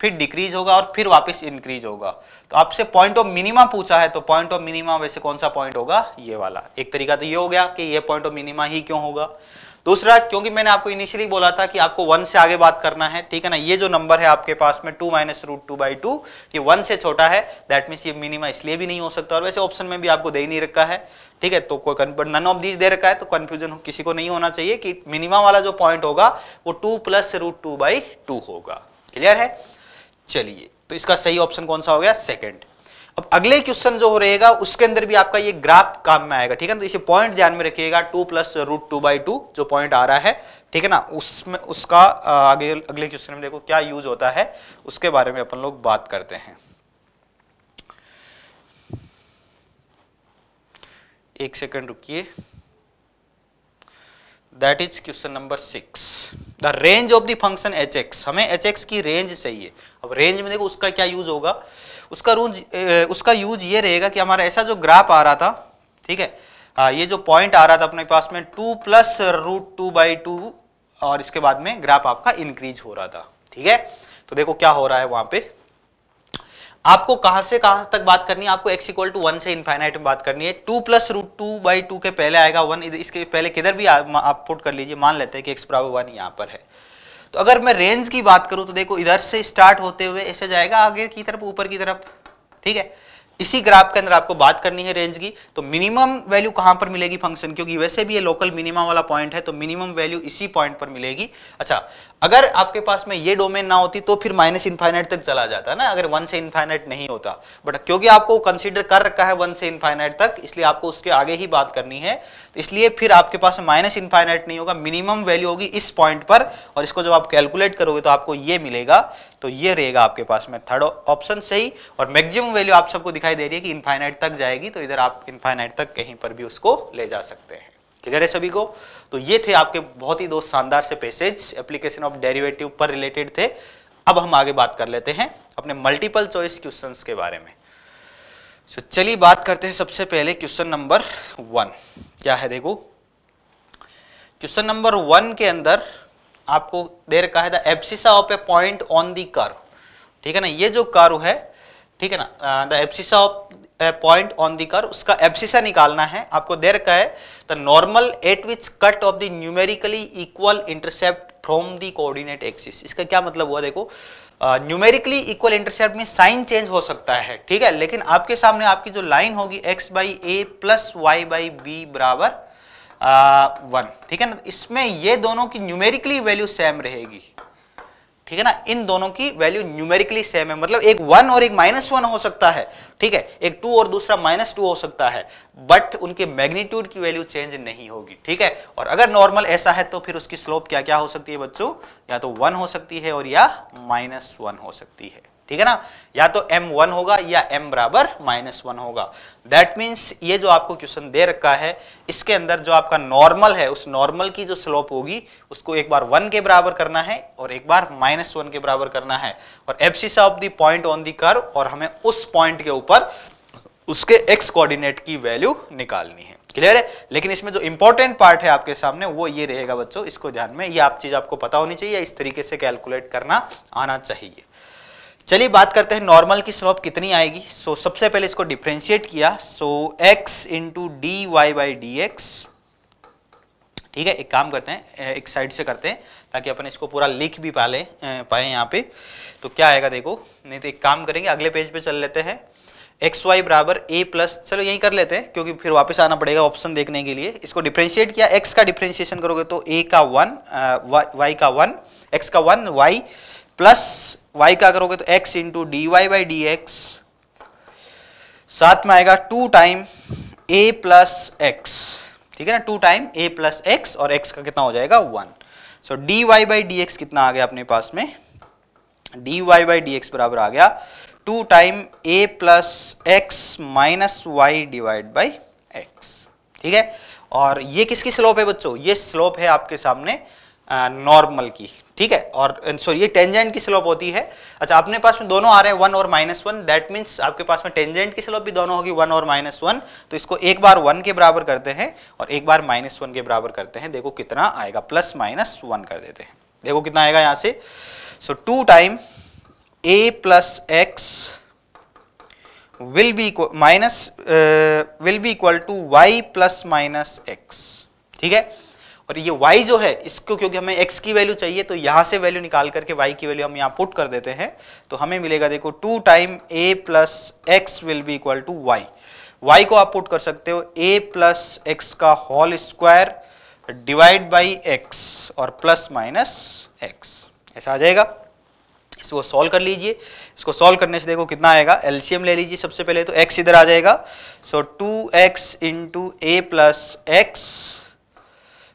फिर डिक्रीज होगा और फिर वापस इंक्रीज होगा तो आपसे पॉइंट ऑफ मिनिमा पूछा है तो पॉइंट ऑफ मिनिमा वैसे कौन सा पॉइंट होगा ये वाला एक तरीका तो ये हो गया कि ये पॉइंट ऑफ मिनिमा ही क्यों होगा दूसरा क्योंकि मैंने आपको इनिशियली बोला था कि आपको वन से आगे बात करना है ठीक है ना ये जो नंबर है आपके पास में two minus root two by two ये वन से छोटा है दैट मीन्स ये मिनिमा इसलिए भी नहीं हो सकता और वैसे ऑप्शन में भी आपको दे ही नहीं रखा है ठीक है तो कोई नन ऑफ दीज दे रखा है तो कन्फ्यूजन किसी को नहीं होना चाहिए कि मिनिमा वाला जो पॉइंट होगा वो two plus root two by two होगा क्लियर है चलिए तो इसका सही ऑप्शन कौन सा हो गया सेकेंड अब अगले क्वेश्चन जो हो रहेगा उसके अंदर भी आपका ये ग्राफ काम में आएगा ठीक है ना तो इसे पॉइंट ध्यान में रखिएगा two plus root two by two जो पॉइंट आ रहा है ठीक है ना उसमें उसका आगे अगले क्वेश्चन में देखो क्या यूज होता है उसके बारे में अपन लोग बात करते हैं एक सेकंड रुकिए that is question number six the range of the function h x हमें एच एक्स की रेंज चाहिए अब रेंज में देखो उसका क्या यूज होगा उसका रूज उसका यूज ये रहेगा कि हमारा ऐसा जो ग्राफ आ रहा था ठीक है आ, ये जो पॉइंट आ रहा था अपने पास में two plus root two by two और इसके बाद में ग्राफ आपका इंक्रीज हो रहा था ठीक है तो देखो क्या हो रहा है वहां पे आपको कहां से कहां तक बात करनी है आपको x इक्वल टू वन से इनफाइनाइट में बात करनी है two plus root two by two के पहले आएगा वन इसके पहले किधर भी आप पुट कर लीजिए मान लेते हैं कि x बराबर वन यहाँ पर है तो अगर मैं रेंज की बात करूं तो देखो इधर से स्टार्ट होते हुए ऐसे जाएगा आगे की तरफ ऊपर की तरफ ठीक है इसी ग्राफ के अंदर आपको बात करनी है रेंज की तो मिनिमम वैल्यू कहां पर मिलेगी फंक्शन क्योंकि वैसे भी ये लोकल मिनिमम वाला पॉइंट है तो मिनिमम वैल्यू इसी पॉइंट पर मिलेगी अच्छा अगर आपके पास में ये डोमेन ना होती तो फिर माइनस इन्फाइनाइट तक चला जाता ना अगर वन से इन्फाइनाइट नहीं होता बट क्योंकि आपको कंसिडर कर रखा है वन से इन्फाइनाइट तक इसलिए आपको उसके आगे ही बात करनी है इसलिए फिर आपके पास माइनस इन्फाइनाइट नहीं होगा मिनिमम वैल्यू होगी इस पॉइंट पर और इसको जब आप कैलकुलेट करोगे तो आपको ये मिलेगा तो ये रहेगा आपके पास में थर्ड ऑप्शन सही और मैक्सिमम वैल्यू आप सबको दिखाई दे रही है कि इन्फाइनाइट तक जाएगी तो इधर आप इन्फाइनाइट तक कहीं पर भी उसको ले जा सकते हैं क्लियर है सभी को तो ये थे आपके बहुत ही दो शानदार से पैसेज एप्लीकेशन ऑफ डेरिवेटिव पर रिलेटेड थे अब हम आगे बात कर लेते हैं अपने मल्टीपल चॉइस क्वेश्चन के बारे में तो चलिए बात करते हैं सबसे पहले क्वेश्चन नंबर वन क्या है देखो क्वेश्चन नंबर वन के अंदर आपको दे रखा है the abscissa of a point on the curve ठीक है ना ये जो कर्व है ठीक है ना the abscissa of point on the curve उसका एब्सिसा निकालना है आपको दे रखा है the normal at which cut off the numerically equal intercept from the coordinate axis इसका क्या मतलब हुआ देखो न्यूमेरिकली इक्वल इंटरसेप्ट में साइन चेंज हो सकता है ठीक है लेकिन आपके सामने आपकी जो लाइन होगी x by a plus y by b बराबर वन ठीक है ना इसमें ये दोनों की न्यूमेरिकली वैल्यू सेम रहेगी ठीक है ना इन दोनों की वैल्यू न्यूमेरिकली सेम है मतलब एक वन और एक माइनस वन हो सकता है ठीक है एक टू और दूसरा माइनस टू हो सकता है बट उनके मैग्नीट्यूड की वैल्यू चेंज नहीं होगी ठीक है और अगर नॉर्मल ऐसा है तो फिर उसकी स्लोप क्या क्या हो सकती है बच्चों या तो वन हो सकती है और या माइनस वन हो सकती है ठीक है ना या तो m1 होगा या m बराबर माइनस वन होगा दैट मीन्स ये जो आपको क्वेश्चन दे रखा है इसके अंदर जो आपका नॉर्मल है उस नॉर्मल की जो स्लोप होगी उसको एक बार वन के बराबर करना है और एक बार माइनस वन के बराबर करना है और abscissa of the point on the curve और हमें उस पॉइंट के ऊपर उसके एक्स कोऑर्डिनेट की वैल्यू निकालनी है क्लियर है लेकिन इसमें जो इंपॉर्टेंट पार्ट है आपके सामने वो ये रहेगा बच्चों इसको ध्यान में ये आप चीज आपको पता होनी चाहिए इस तरीके से कैलकुलेट करना आना चाहिए चलिए बात करते हैं नॉर्मल की स्लोप कितनी आएगी सो so, सबसे पहले इसको डिफ्रेंशिएट किया so x into d Y by D x ठीक है एक काम करते हैं एक साइड से करते हैं ताकि अपन इसको पूरा लिख भी ले पाए यहाँ पे तो क्या आएगा देखो नहीं तो एक काम करेंगे अगले पेज पे चल लेते हैं एक्स वाई बराबर ए प्लस चलो यही कर लेते हैं क्योंकि फिर वापस आना पड़ेगा ऑप्शन देखने के लिए इसको डिफ्रेंशिएट किया एक्स का डिफ्रेंशिएशन करोगे तो ए का वन वाई का वन एक्स का वन वाई प्लस वाई का करोगे तो x into d Y by D x साथ में आएगा two time a plus x ठीक है ना two time a plus x और एक्स का कितना हो जाएगा one so d Y by D x कितना आ गया अपने पास में d Y by D x बराबर आ गया two time a plus x minus y divide by x ठीक है और ये किसकी स्लोप है बच्चों ये स्लोप है आपके सामने नॉर्मल uh, की ठीक है और सॉरी ये टेंजेंट की स्लोप होती है अच्छा अपने पास में दोनों आ रहे हैं वन और माइनस वन दैट मीन्स आपके पास में टेंजेंट की स्लोप भी दोनों होगी वन और माइनस वन तो इसको एक बार वन के बराबर करते हैं और एक बार माइनस वन के बराबर करते हैं देखो कितना आएगा प्लस माइनस वन कर देते हैं देखो कितना आएगा यहाँ से so two time a plus x will be minus will be equal to y plus minus x ठीक है और ये y जो है इसको क्योंकि हमें x की वैल्यू चाहिए तो यहाँ से वैल्यू निकाल करके y की वैल्यू हम यहाँ पुट कर देते हैं तो हमें मिलेगा देखो two time a plus x will be equal to y y को आप पुट कर सकते हो ए प्लस एक्स का whole square divide by x और प्लस माइनस एक्स ऐसा आ जाएगा इसको सॉल्व कर लीजिए इसको सॉल्व करने से देखो कितना आएगा एलसीएम ले लीजिए सबसे पहले तो एक्स इधर आ जाएगा so two x into a plus x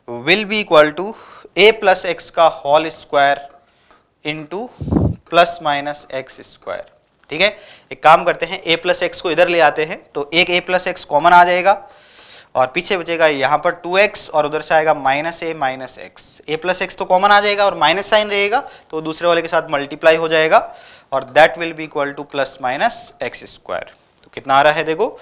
will be equal to a plus x का whole square into plus minus x square ठीक है एक काम करते हैं ए प्लस एक्स को इधर ले आते हैं तो एक ए प्लस एक्स कॉमन आ जाएगा और पीछे बचेगा यहां पर 2x और उधर से आएगा minus a minus x a plus x तो कॉमन आ जाएगा और माइनस साइन रहेगा तो दूसरे वाले के साथ मल्टीप्लाई हो जाएगा और that will be equal to plus minus x square तो कितना आ रहा है देखो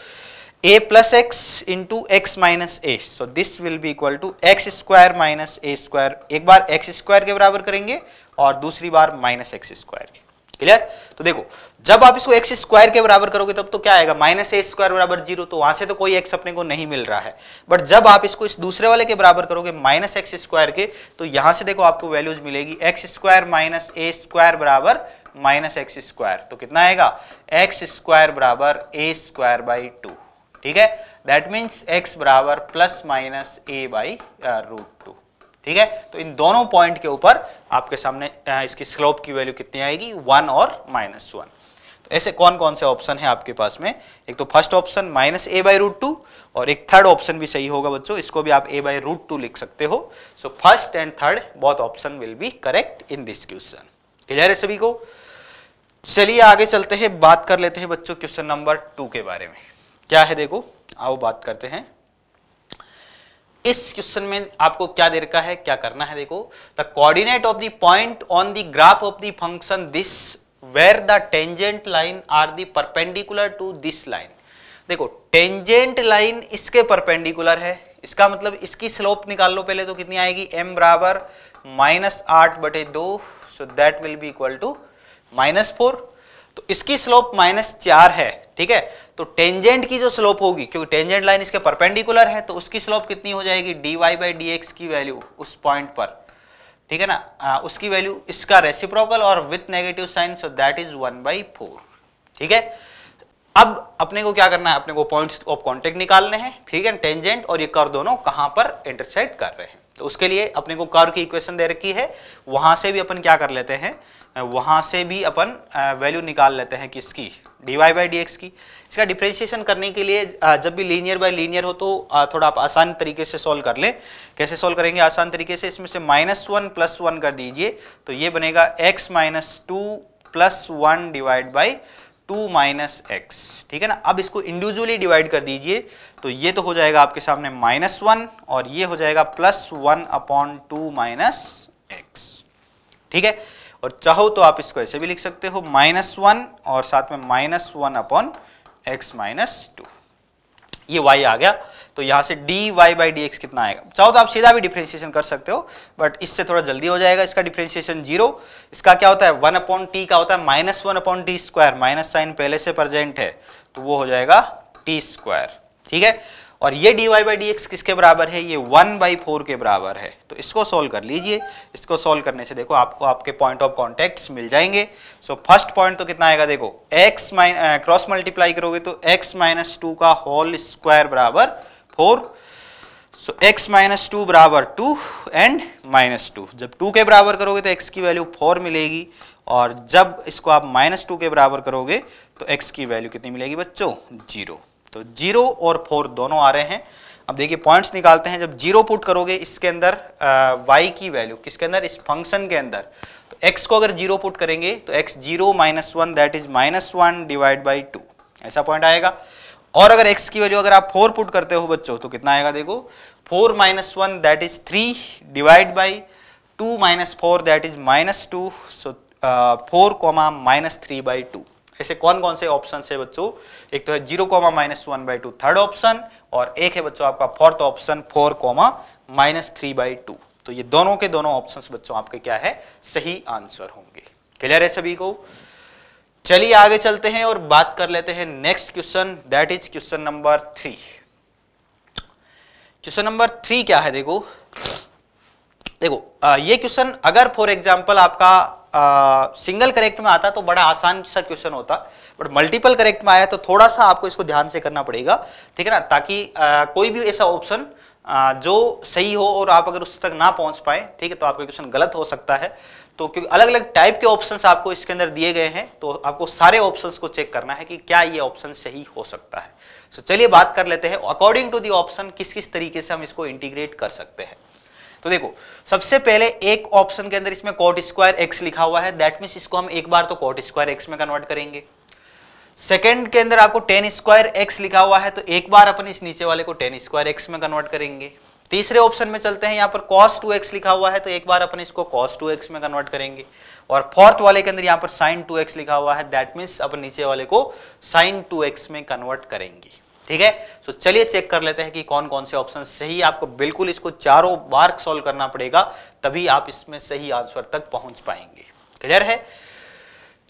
a plus x into x minus a. So this will be equal to x square minus a square. एक बार x square के बराबर करेंगे और दूसरी बार minus x square के. क्लियर तो देखो जब आप इसको एक्स स्क्वायर के बराबर करोगे तब तो क्या आएगा माइनस ए स्क्वायर बराबर जीरो तो वहां से तो कोई एक्स अपने को नहीं मिल रहा है बट जब आप इसको इस दूसरे वाले के बराबर करोगे माइनस एक्स स्क्वायर के तो यहां से देखो आपको वैल्यूज मिलेगी x square minus a square बराबर माइनस एक्स स्क्वायर तो कितना आएगा एक्स स्क्वायर बराबर ए स्क्वायर बाई टू ठीक है दैट मीन्स x बराबर plus minus a by root two ठीक है तो इन दोनों पॉइंट के ऊपर आपके सामने uh, इसकी स्लोप की वैल्यू कितनी आएगी वन और माइनस वन तो ऐसे कौन कौन से ऑप्शन है आपके पास में एक तो first option minus a by root two और एक थर्ड ऑप्शन भी सही होगा बच्चों इसको भी आप ए बाई रूट टू लिख सकते हो सो फर्स्ट एंड थर्ड बहुत option will be correct in this question clear है सभी को चलिए आगे चलते हैं बात कर लेते हैं बच्चों क्वेश्चन नंबर टू के बारे में क्या है देखो आओ बात करते हैं इस क्वेश्चन में आपको क्या दे रखा है क्या करना है देखो the coordinate of the point on the graph of the function this where the tangent line are the perpendicular to this line देखो टेंजेंट लाइन इसके परपेंडिकुलर है इसका मतलब इसकी स्लोप निकाल लो पहले तो कितनी आएगी m बराबर माइनस आठ बटे दो so that will be equal to minus four तो इसकी स्लोप माइनस चार है ठीक है तो टेंजेंट की जो स्लोप होगी क्योंकि टेंजेंट लाइन इसके परपेंडिकुलर है तो उसकी स्लोप कितनी हो जाएगी d Y by D x की वैल्यू उस पॉइंट पर ठीक है ना आ, उसकी वैल्यू इसका रेसिप्रोकल और with negative sign so that is one by four ठीक है अब अपने को क्या करना है अपने को पॉइंट्स ऑफ कॉन्टेक्ट निकालने हैं ठीक है टेंजेंट और ये कर दोनों कहां पर इंटरसेक्ट कर रहे हैं तो उसके लिए अपने को कर की इक्वेशन दे रखी है वहां से भी अपन क्या कर लेते हैं वहाँ से भी अपन वैल्यू निकाल लेते हैं किसकी d Y by D x की इसका डिफ्रेंशिएशन करने के लिए जब भी लीनियर बाई लीनियर हो तो थोड़ा आप आसान तरीके से सॉल्व कर लें कैसे सॉल्व करेंगे आसान तरीके से इसमें से माइनस वन प्लस वन कर दीजिए तो ये बनेगा x minus two plus one divide by two minus x ठीक है ना अब इसको इंडिविजुअली डिवाइड कर दीजिए तो ये तो हो जाएगा आपके सामने माइनस वन और ये हो जाएगा plus one upon two minus x ठीक है और चाहो तो आप इसको ऐसे भी लिख सकते हो माइनस वन और साथ में minus one upon x minus two ये y आ गया तो यहां से डी वाई बाई डी कितना आएगा चाहो तो आप सीधा भी डिफ्रेंशिएशन कर सकते हो बट इससे थोड़ा जल्दी हो जाएगा इसका डिफ्रेंशिएशन जीरो इसका क्या होता है वन अपॉन टी का होता है minus one upon T square minus sine पहले से प्रेजेंट है तो वो हो जाएगा टी स्क्वायर ठीक है और ये D Y by D X किसके बराबर है ये वन बाई फोर के बराबर है तो इसको सोल्व कर लीजिए इसको सोल्व करने से देखो आपको आपके पॉइंट ऑफ कॉन्टेक्ट मिल जाएंगे सो फर्स्ट पॉइंट तो कितना आएगा देखो एक्स माइन क्रॉस मल्टीप्लाई करोगे तो एक्स माइनस टू का होल स्क्वायर बराबर four so x minus two बराबर टू एंड माइनस टू जब टू के बराबर करोगे तो x की वैल्यू फोर मिलेगी और जब इसको आप माइनस टू के बराबर करोगे तो एक्स की वैल्यू कितनी मिलेगी बच्चों जीरो तो जीरो और फोर दोनों आ रहे हैं अब देखिए पॉइंट्स निकालते हैं जब जीरो पुट करोगे इसके अंदर वाई की वैल्यू किसके अंदर इस फंक्शन के अंदर तो एक्स को अगर जीरो पुट करेंगे तो X zero minus one that is minus one divide by two ऐसा पॉइंट आएगा और अगर एक्स की वैल्यू अगर आप फोर पुट करते हो बच्चों तो कितना आएगा देखो four minus one that is three divide by two minus four that is minus two so four comma minus three by two ऐसे कौन कौन से ऑप्शन है बच्चों एक तो है zero comma minus one by two third option और एक है बच्चों आपका fourth option four comma minus three by two तो ये दोनों के दोनों ऑप्शंस बच्चों आपके क्या है सही आंसर होंगे क्लियर है सभी को चलिए आगे चलते हैं और बात कर लेते हैं next question that is question number three question number three क्या है देखो देखो ये क्वेश्चन अगर फॉर एग्जांपल आपका सिंगल करेक्ट में आता तो बड़ा आसान सा क्वेश्चन होता बट मल्टीपल करेक्ट में आया तो थोड़ा सा आपको इसको ध्यान से करना पड़ेगा ठीक है ना ताकि आ, कोई भी ऐसा ऑप्शन जो सही हो और आप अगर उस तक ना पहुंच पाए ठीक है तो आपका क्वेश्चन गलत हो सकता है तो क्योंकि अलग अलग टाइप के ऑप्शन आपको इसके अंदर दिए गए हैं तो आपको सारे ऑप्शन को चेक करना है कि क्या ये ऑप्शन सही हो सकता है सो so, चलिए बात कर लेते हैं अकॉर्डिंग टू दी ऑप्शन किस किस तरीके से हम इसको इंटीग्रेट कर सकते हैं तो देखो सबसे पहले एक ऑप्शन के अंदर इसमें कॉट स्क्वायर एक्स लिखा हुआ है दैट मीन इसको हम एक बार तो कॉट स्क्वायर एक्स में कन्वर्ट करेंगे सेकेंड के अंदर आपको टेन स्क्वायर एक्स लिखा हुआ है तो एक बार अपन इस नीचे वाले को टेन स्क्वायर एक्स में कन्वर्ट करेंगे तीसरे ऑप्शन में चलते हैं यहाँ पर कॉस टू एक्स लिखा हुआ है तो एक बार अपन इसको कॉस टू एक्स में कन्वर्ट करेंगे और फोर्थ वाले के अंदर यहाँ पर साइन टू एक्स लिखा हुआ है दैट मीन्स अपन नीचे वाले को साइन टू एक्स में कन्वर्ट करेंगे ठीक है सो चलिए चेक कर लेते हैं कि कौन कौन से ऑप्शन सही आपको बिल्कुल इसको चारों बार सॉल्व करना पड़ेगा तभी आप इसमें सही आंसर तक पहुंच पाएंगे क्लियर है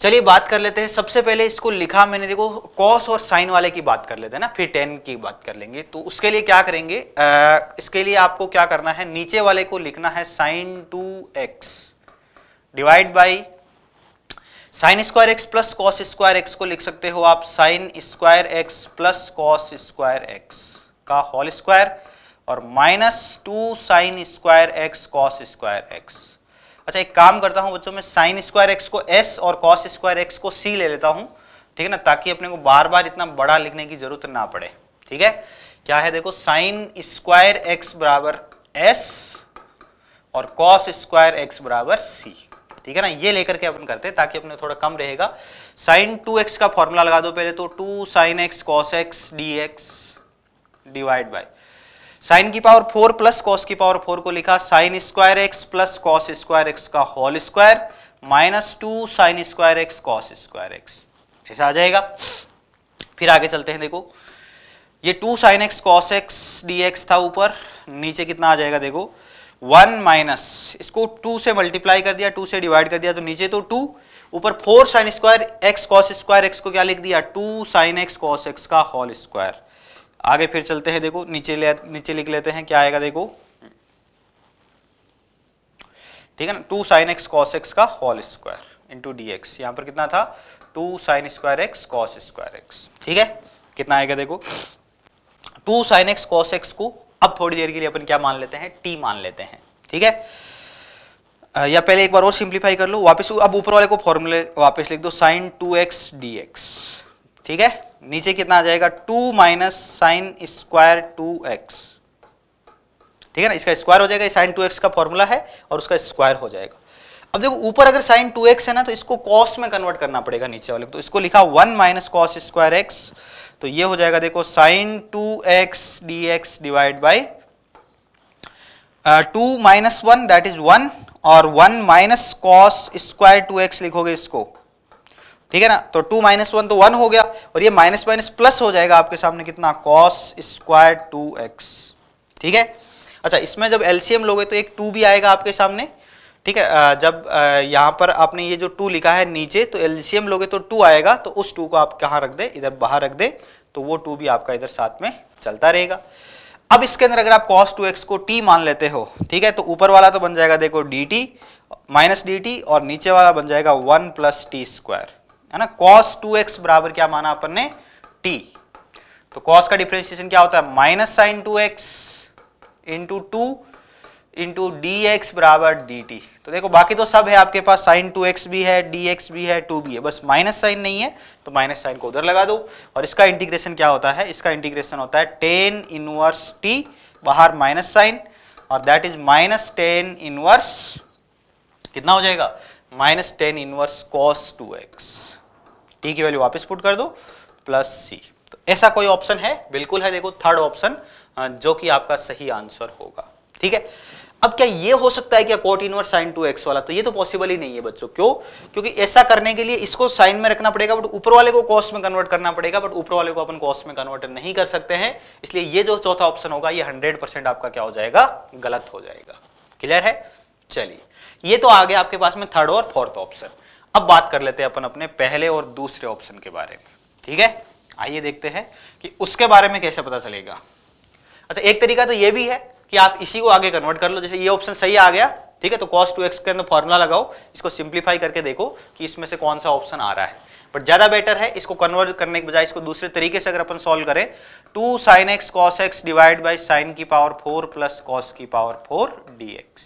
चलिए बात कर लेते हैं सबसे पहले इसको लिखा मैंने देखो कॉस और साइन वाले की बात कर लेते हैं ना फिर टेन की बात कर लेंगे तो उसके लिए क्या करेंगे आ, इसके लिए आपको क्या करना है नीचे वाले को लिखना है sine two X divide by sine square x plus cos square x को लिख सकते हो आप sine square x plus cos square X का होल स्क्वायर और minus two sine square X cos square X अच्छा एक काम करता हूं बच्चों मैं साइन स्क्वायर एक्स को एस और कॉस स्क्वायर एक्स को सी ले लेता हूं ठीक है ना ताकि अपने को बार बार इतना बड़ा लिखने की जरूरत ना पड़े ठीक है क्या है देखो साइन स्क्वायर एक्स बराबर एस और कॉस स्क्वायर एक्स बराबर सी ठीक है ना ये लेकर के अपन करते हैं ताकि अपने थोड़ा कम रहेगा साइन टू एक्स का फॉर्मूला लगा दो पहले तो two sine x cos X D X divide by sine की पावर फोर प्लस कॉस की पावर फोर को लिखा sine square x plus cos square X का whole square minus two sine square X cos square X ऐसा आ जाएगा फिर आगे चलते हैं देखो ये two sine x cos X D X था ऊपर नीचे कितना आ जाएगा देखो वन माइनस इसको टू से मल्टीप्लाई कर दिया टू से डिवाइड कर दिया तो नीचे तो टू ऊपर four sine square X cos square x को क्या लिख दिया two sine x cos X का होल स्क्वायर आगे फिर चलते हैं देखो नीचे ले नीचे लिख लेते हैं क्या आएगा देखो ठीक है ना two sine x cos X का whole square into D X यहां पर कितना था two sine square X cos square X ठीक है कितना आएगा देखो two sine x cos X को अब थोड़ी देर के लिए अपन क्या मान लेते हैं टी मान लेते हैं ठीक है या पहले एक बार और सिंप्लीफाई कर लो वापस अब ऊपर वाले को फॉर्मूले वापस लिख दो sine two X D x ठीक है नीचे कितना आ जाएगा two minus sine square two x ठीक है ना इसका स्क्वायर हो जाएगा साइन टू एक्स का फॉर्मूला है और उसका स्क्वायर हो जाएगा अब देखो ऊपर अगर साइन टू एक्स है ना तो इसको कॉस में कन्वर्ट करना पड़ेगा नीचे वाले तो इसको लिखा one minus cos square X तो ये हो जाएगा देखो sine two X D X divide by two minus one that is one और one minus cos square two X लिखोगे इसको ठीक है ना तो टू माइनस वन तो वन हो गया और ये माइनस माइनस प्लस हो जाएगा आपके सामने कितना कॉस स्क्वायर टू एक्स ठीक है अच्छा इसमें जब एलसीएम लोगे तो एक टू भी आएगा आपके सामने ठीक है जब यहाँ पर आपने ये जो टू लिखा है नीचे तो एलसीएम लोगे तो टू आएगा तो उस टू को आप कहाँ रख दे इधर बाहर रख दे तो वो टू भी आपका इधर साथ में चलता रहेगा अब इसके अंदर अगर आप कॉस टू एक्स को टी मान लेते हो ठीक है तो ऊपर वाला तो बन जाएगा देखो D T minus D T और नीचे वाला बन जाएगा वन प्लस टी स्क्वायर है ना कॉस टू एक्स बराबर क्या माना अपन ने टी तो कॉस का डिफ्रेंसिएशन क्या होता है minus sine two x into two into D x बराबर डी टी तो देखो बाकी तो सब है आपके पास साइन टू एक्स भी है डी एक्स भी है टू भी है बस माइनस साइन नहीं है तो माइनस साइन को उधर लगा दो और इसका इंटीग्रेशन क्या होता है इसका इंटीग्रेशन होता है टेन इनवर्स टी बाहर माइनस साइन और that is minus tan inverse कितना हो जाएगा minus tan inverse cos two X T की वैल्यू वापस पुट कर दो प्लस सी तो ऐसा कोई ऑप्शन है बिल्कुल है देखो थर्ड ऑप्शन जो कि आपका सही आंसर होगा ठीक है अब क्या ये हो सकता है कि cot inverse sine two X वाला तो ये तो पॉसिबल ही नहीं है बच्चों क्यों क्योंकि ऐसा करने के लिए इसको साइन में रखना पड़ेगा बट ऊपर वाले को कॉस में कन्वर्ट करना पड़ेगा बट ऊपर वाले को अपन कॉस में कन्वर्ट नहीं कर सकते हैं इसलिए ये जो चौथा ऑप्शन होगा ये हंड्रेड परसेंट आपका क्या हो जाएगा गलत हो जाएगा क्लियर है चलिए ये तो आ गया आपके पास में थर्ड और फोर्थ ऑप्शन अब बात कर लेते हैं अपन अपने पहले और दूसरे ऑप्शन के बारे में ठीक है आइए देखते हैं कि उसके बारे में कैसे पता चलेगा अच्छा एक तरीका तो ये भी है कि आप इसी को आगे कन्वर्ट कर लो जैसे ये ऑप्शन सही आ गया ठीक है तो कॉस्ट टू एक्स के अंदर फॉर्मूला लगाओ इसको सिंप्लीफाई करके देखो कि इसमें से कौन सा ऑप्शन आ रहा है बट ज़्यादा बेटर है इसको कन्वर्ट करने के बजाय इसको दूसरे तरीके से अगर अपन सॉल्व करें two sine x cos x divide by sine की पावर फोर प्लस कॉस की पावर फोर डी एक्स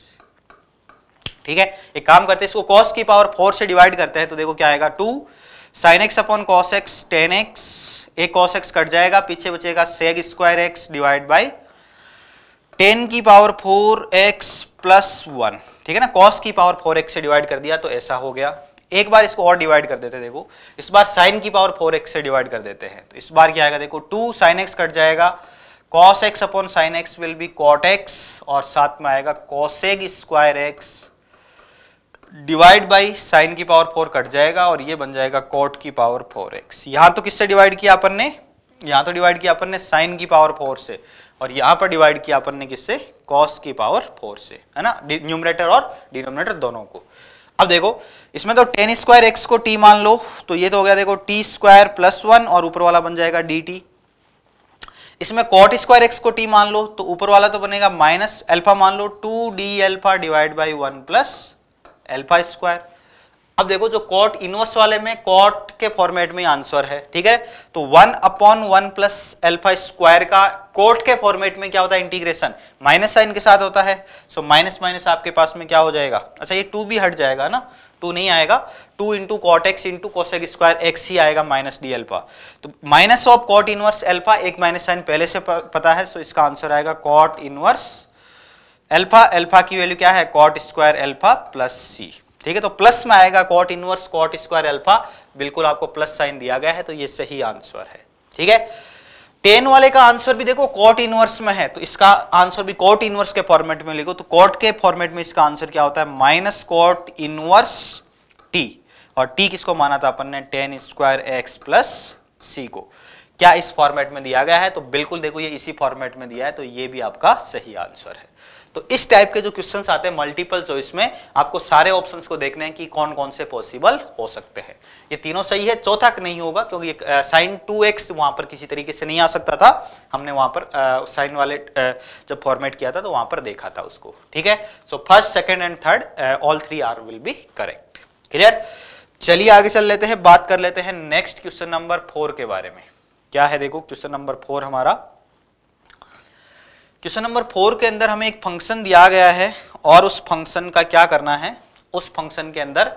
ठीक है एक काम करते हैं इसको कॉस की पावर फोर से डिवाइड करते हैं तो देखो क्या आएगा two sine X upon cos X tan X एक कॉस एक्स कट जाएगा पीछे बचेगा sec square X divide by tan की power four x plus one ठीक है ना कॉस की पावर फोर एक्स से डिवाइड कर दिया तो ऐसा हो गया एक बार इसको और डिवाइड कर देते हैं देखो इस बार साइन की पावर फोर एक्स से डिवाइड कर देते हैं तो इस बार क्या आएगा देखो टू साइन एक्स कट जाएगा cos X upon sine X will be cot X और साथ में आएगा cosec square X divide by sine की पावर फोर कट जाएगा और ये बन जाएगा कॉट की पावर फोर एक्स यहाँ तो किससे डिवाइड किया अपन ने यहाँ तो डिवाइड किया अपन ने साइन की पावर फोर से और यहां पर डिवाइड किया अपन ने किससे कॉस की पावर फोर से है ना न्यूमरेटर और डिनोमिनेटर दोनों को अब देखो इसमें तो टेन स्क्वायर एक्स को टी मान लो तो ये तो हो गया देखो टी स्क्वायर प्लस वन और ऊपर वाला बन जाएगा डी टी इसमें कॉट स्क्वायर एक्स को टी मान लो तो ऊपर वाला तो बनेगा माइनस एल्फा मान लो two D alpha divide by one plus alpha square अब देखो जो कॉट इनवर्स वाले में कॉट के फॉर्मेट में आंसर है ठीक है तो one upon one plus alpha square का कोट के फॉर्मेट में क्या होता है इंटीग्रेशन माइनस साइन के साथ होता है सो माइनस माइनस आपके पास में क्या हो जाएगा अच्छा ये टू भी हट जाएगा ना टू नहीं आएगा two into cot X into cosec square X ही आएगा माइनस डी एल्फा तो minus of cot inverse alpha एक माइनस साइन पहले से पता है सो इसका आंसर आएगा कॉट इनवर्स एल्फा एल्फा की वैल्यू क्या है कॉट स्क्वायर एल्फा प्लस सी ठीक है तो प्लस में आएगा cot inverse cot square alpha बिल्कुल आपको प्लस साइन दिया गया है तो ये सही आंसर है ठीक है टेन वाले का आंसर भी देखो कॉट इनवर्स में है तो इसका आंसर भी कॉट इनवर्स के फॉर्मेट में लिखो तो कॉट के फॉर्मेट में इसका आंसर क्या होता है माइनस कॉट इनवर्स टी और टी किसको माना था अपन ने tan square x plus C को क्या इस फॉर्मेट में दिया गया है तो बिल्कुल देखो ये इसी फॉर्मेट में दिया है तो ये भी आपका सही आंसर है तो इस टाइप के जो क्वेश्चन आते हैं मल्टीपल चॉइस में आपको सारे ऑप्शन को देखने है कि कौन कौन से पॉसिबल हो सकते हैं ये तीनों सही है चौथा नहीं होगा क्योंकि साइन टू एक्स वहां पर किसी तरीके से नहीं आ सकता था हमने वहां पर साइन uh, वाले uh, जब फॉर्मेट किया था तो वहां पर देखा था उसको ठीक है so first second and third all three are will be correct clear चलिए आगे चल लेते हैं बात कर लेते हैं नेक्स्ट क्वेश्चन नंबर फोर के बारे में क्या है देखो क्वेश्चन नंबर फोर हमारा क्वेश्चन नंबर फोर के अंदर हमें एक फंक्शन दिया गया है और उस फंक्शन का क्या करना है उस फंक्शन के अंदर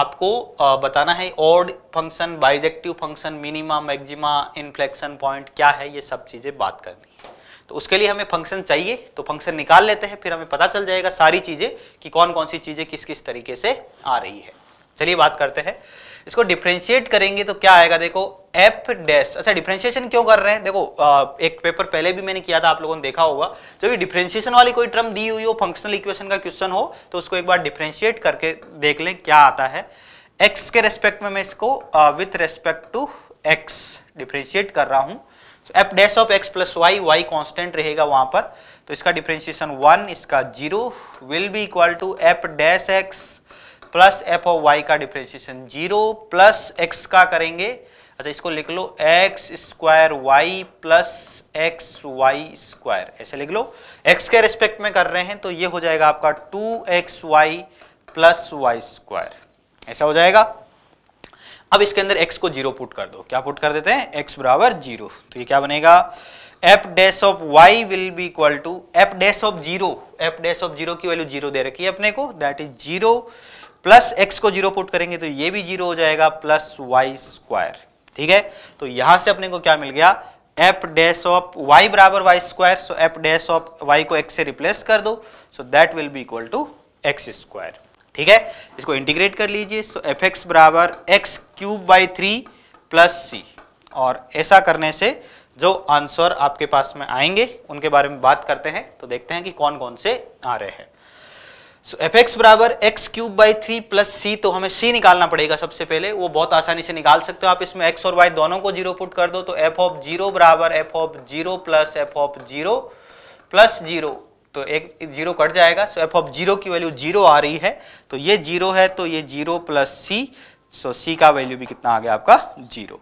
आपको बताना है odd function bijective function minima maxima inflection point क्या है ये सब चीज़ें बात करनी है तो उसके लिए हमें फंक्शन चाहिए तो फंक्शन निकाल लेते हैं फिर हमें पता चल जाएगा सारी चीज़ें कि कौन कौन सी चीज़ें किस किस तरीके से आ रही है चलिए बात करते हैं इसको डिफ्रेंशिएट करेंगे तो क्या आएगा देखो F डैश अच्छा डिफ्रेंशिएशन क्यों कर रहे हैं देखो आ, एक पेपर पहले भी मैंने किया था आप लोगों ने देखा होगा जब ये डिफ्रेंशिएशन वाली कोई टर्म दी हुई हो फंक्शनल इक्वेशन का क्वेश्चन हो तो उसको एक बार डिफ्रेंशिएट करके देख लें क्या आता है एक्स के रेस्पेक्ट में मैं इसको with respect to X differentiate कर रहा हूँ F dash of X plus Y Y constant रहेगा वहाँ पर तो इसका डिफ्रेंशिएशन वन इसका zero will be equal to F dash X plus F of Y का डिफ्रेंसिएशन जीरो प्लस एक्स का करेंगे अच्छा इसको लिख लो X square Y plus X Y square ऐसे लिख लो एक्स के रिस्पेक्ट में कर रहे हैं तो ये हो जाएगा आपका two X Y plus Y square ऐसा हो जाएगा अब इसके अंदर एक्स को जीरो पुट कर दो क्या पुट कर देते हैं एक्स बराबर जीरो तो ये क्या बनेगा F dash of Y will be equal to F dash of zero F dash of zero की वैल्यू जीरो दे रखी है अपने को that is zero plus X को जीरो पुट करेंगे तो ये भी जीरो हो जाएगा प्लस वाई स्क्वायर ठीक है तो यहां से अपने को क्या मिल गया एफ डैश ऑफ वाई बराबर Y square so F dash of Y को एक्स से रिप्लेस कर दो so that will be equal to x square ठीक है इसको इंटीग्रेट कर लीजिए सो एफ एक्स बराबर X cube by three plus सी और ऐसा करने से जो आंसर आपके पास में आएंगे उनके बारे में बात करते हैं तो देखते हैं कि कौन कौन से आ रहे हैं एफ एक्स बराबर X cube by three plus सी तो हमें सी निकालना पड़ेगा सबसे पहले वो बहुत आसानी से निकाल सकते हो आप इसमें एक्स और वाई दोनों को जीरो पुट कर दो तो एफ ऑफ जीरो बराबर F of zero plus F of zero plus zero तो एक जीरो कट जाएगा सो एफ ऑफ जीरो की वैल्यू जीरो आ रही है तो ये जीरो है तो ये जीरो प्लस सी सो सी का वैल्यू भी कितना आ गया आपका जीरो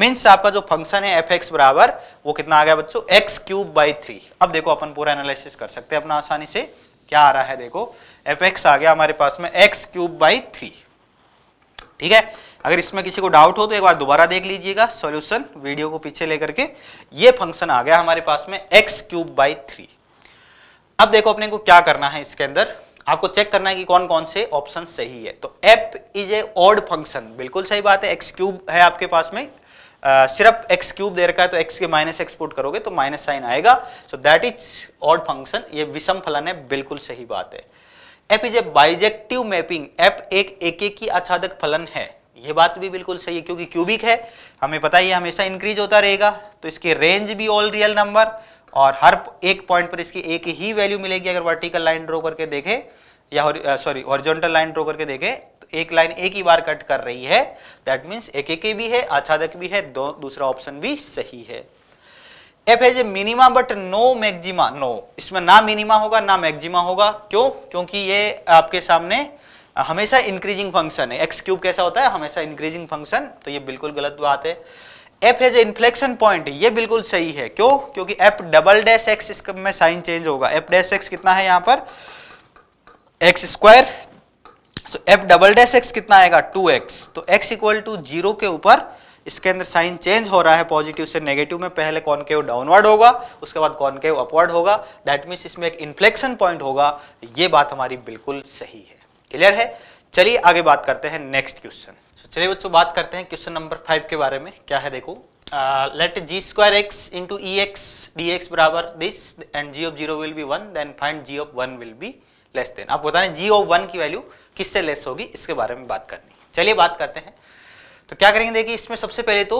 मीन्स आपका जो फंक्शन है एफ एक्स बराबर वो कितना आ गया बच्चों एक्स क्यूब बाई थ्री अब देखो अपन पूरा एनालिसिस कर सकते हैं अपना आसानी से क्या आ रहा है देखो एफ एक्स आ गया हमारे पास में एक्स क्यूब बाई थ्री ठीक है अगर इसमें किसी को डाउट हो तो एक बार दोबारा देख लीजिएगा सॉल्यूशन वीडियो को पीछे लेकर के ये फंक्शन आ गया हमारे पास में एक्स क्यूब बाई थ्री अब देखो अपने को क्या करना है इसके अंदर आपको चेक करना है कि कौन कौन से ऑप्शन सही है तो F is a odd function बिल्कुल सही बात है एक्स क्यूब है आपके पास में Uh, सिर्फ एक्स क्यूब दे रखा है तो एक्स के माइनस एक्स पुट करोगे तो माइनस साइन आएगा so that is odd function ये विषम फलन है बिल्कुल सही बात है F is a bijective mapping F एक एक की आच्छादक फलन है ये बात भी बिल्कुल सही है क्योंकि क्यूबिक है हमें पता ही हमेशा इंक्रीज होता रहेगा तो इसकी रेंज भी ऑल रियल नंबर और हर एक पॉइंट पर इसकी एक ही वैल्यू मिलेगी अगर वर्टिकल लाइन ड्रो करके देखें या सॉरी ऑरिजेंटल लाइन ड्रो करके देखें तो एक लाइन एक ही बार कट कर रही है दैट मीन्स एक एक भी है आच्छादक भी है दो दूसरा ऑप्शन भी सही है F has a minima but no maxima no इसमें ना मिनिमा होगा ना मैगजिमा होगा क्यों क्योंकि ये आपके सामने हमेशा इंक्रीजिंग फंक्शन है एक्स क्यूब कैसा होता है हमेशा इंक्रीजिंग फंक्शन तो ये बिल्कुल गलत बात है एफ एज इन्फ्लेक्शन पॉइंट ये बिल्कुल सही है क्यों क्योंकि एफ डबल डैश एक्स में साइन चेंज होगा एफ डैश एक्स कितना है यहाँ पर x square so f double dash x कितना आएगा टू एक्स तो एक्स इक्वल टू जीरो के ऊपर इसके अंदर साइन चेंज हो रहा है पॉजिटिव से नेगेटिव में पहले कॉनकेव डाउनवर्ड होगा उसके बाद कॉनकेव अपवर्ड होगा दैट मीन्स इसमें एक इन्फ्लेक्शन पॉइंट होगा ये बात हमारी बिल्कुल सही है क्लियर है चलिए आगे बात करते हैं नेक्स्ट क्वेश्चन चलिए बच्चों बात करते हैं क्वेश्चन नंबर फाइव के बारे में क्या है देखो let g square x into e x D x बराबर this and g of zero will be one then find g of one will be less than आप बताना जी ऑफ वन की वैल्यू किससे लेस होगी इसके बारे में बात करनी चलिए बात करते हैं तो क्या करेंगे देखिए इसमें सबसे पहले तो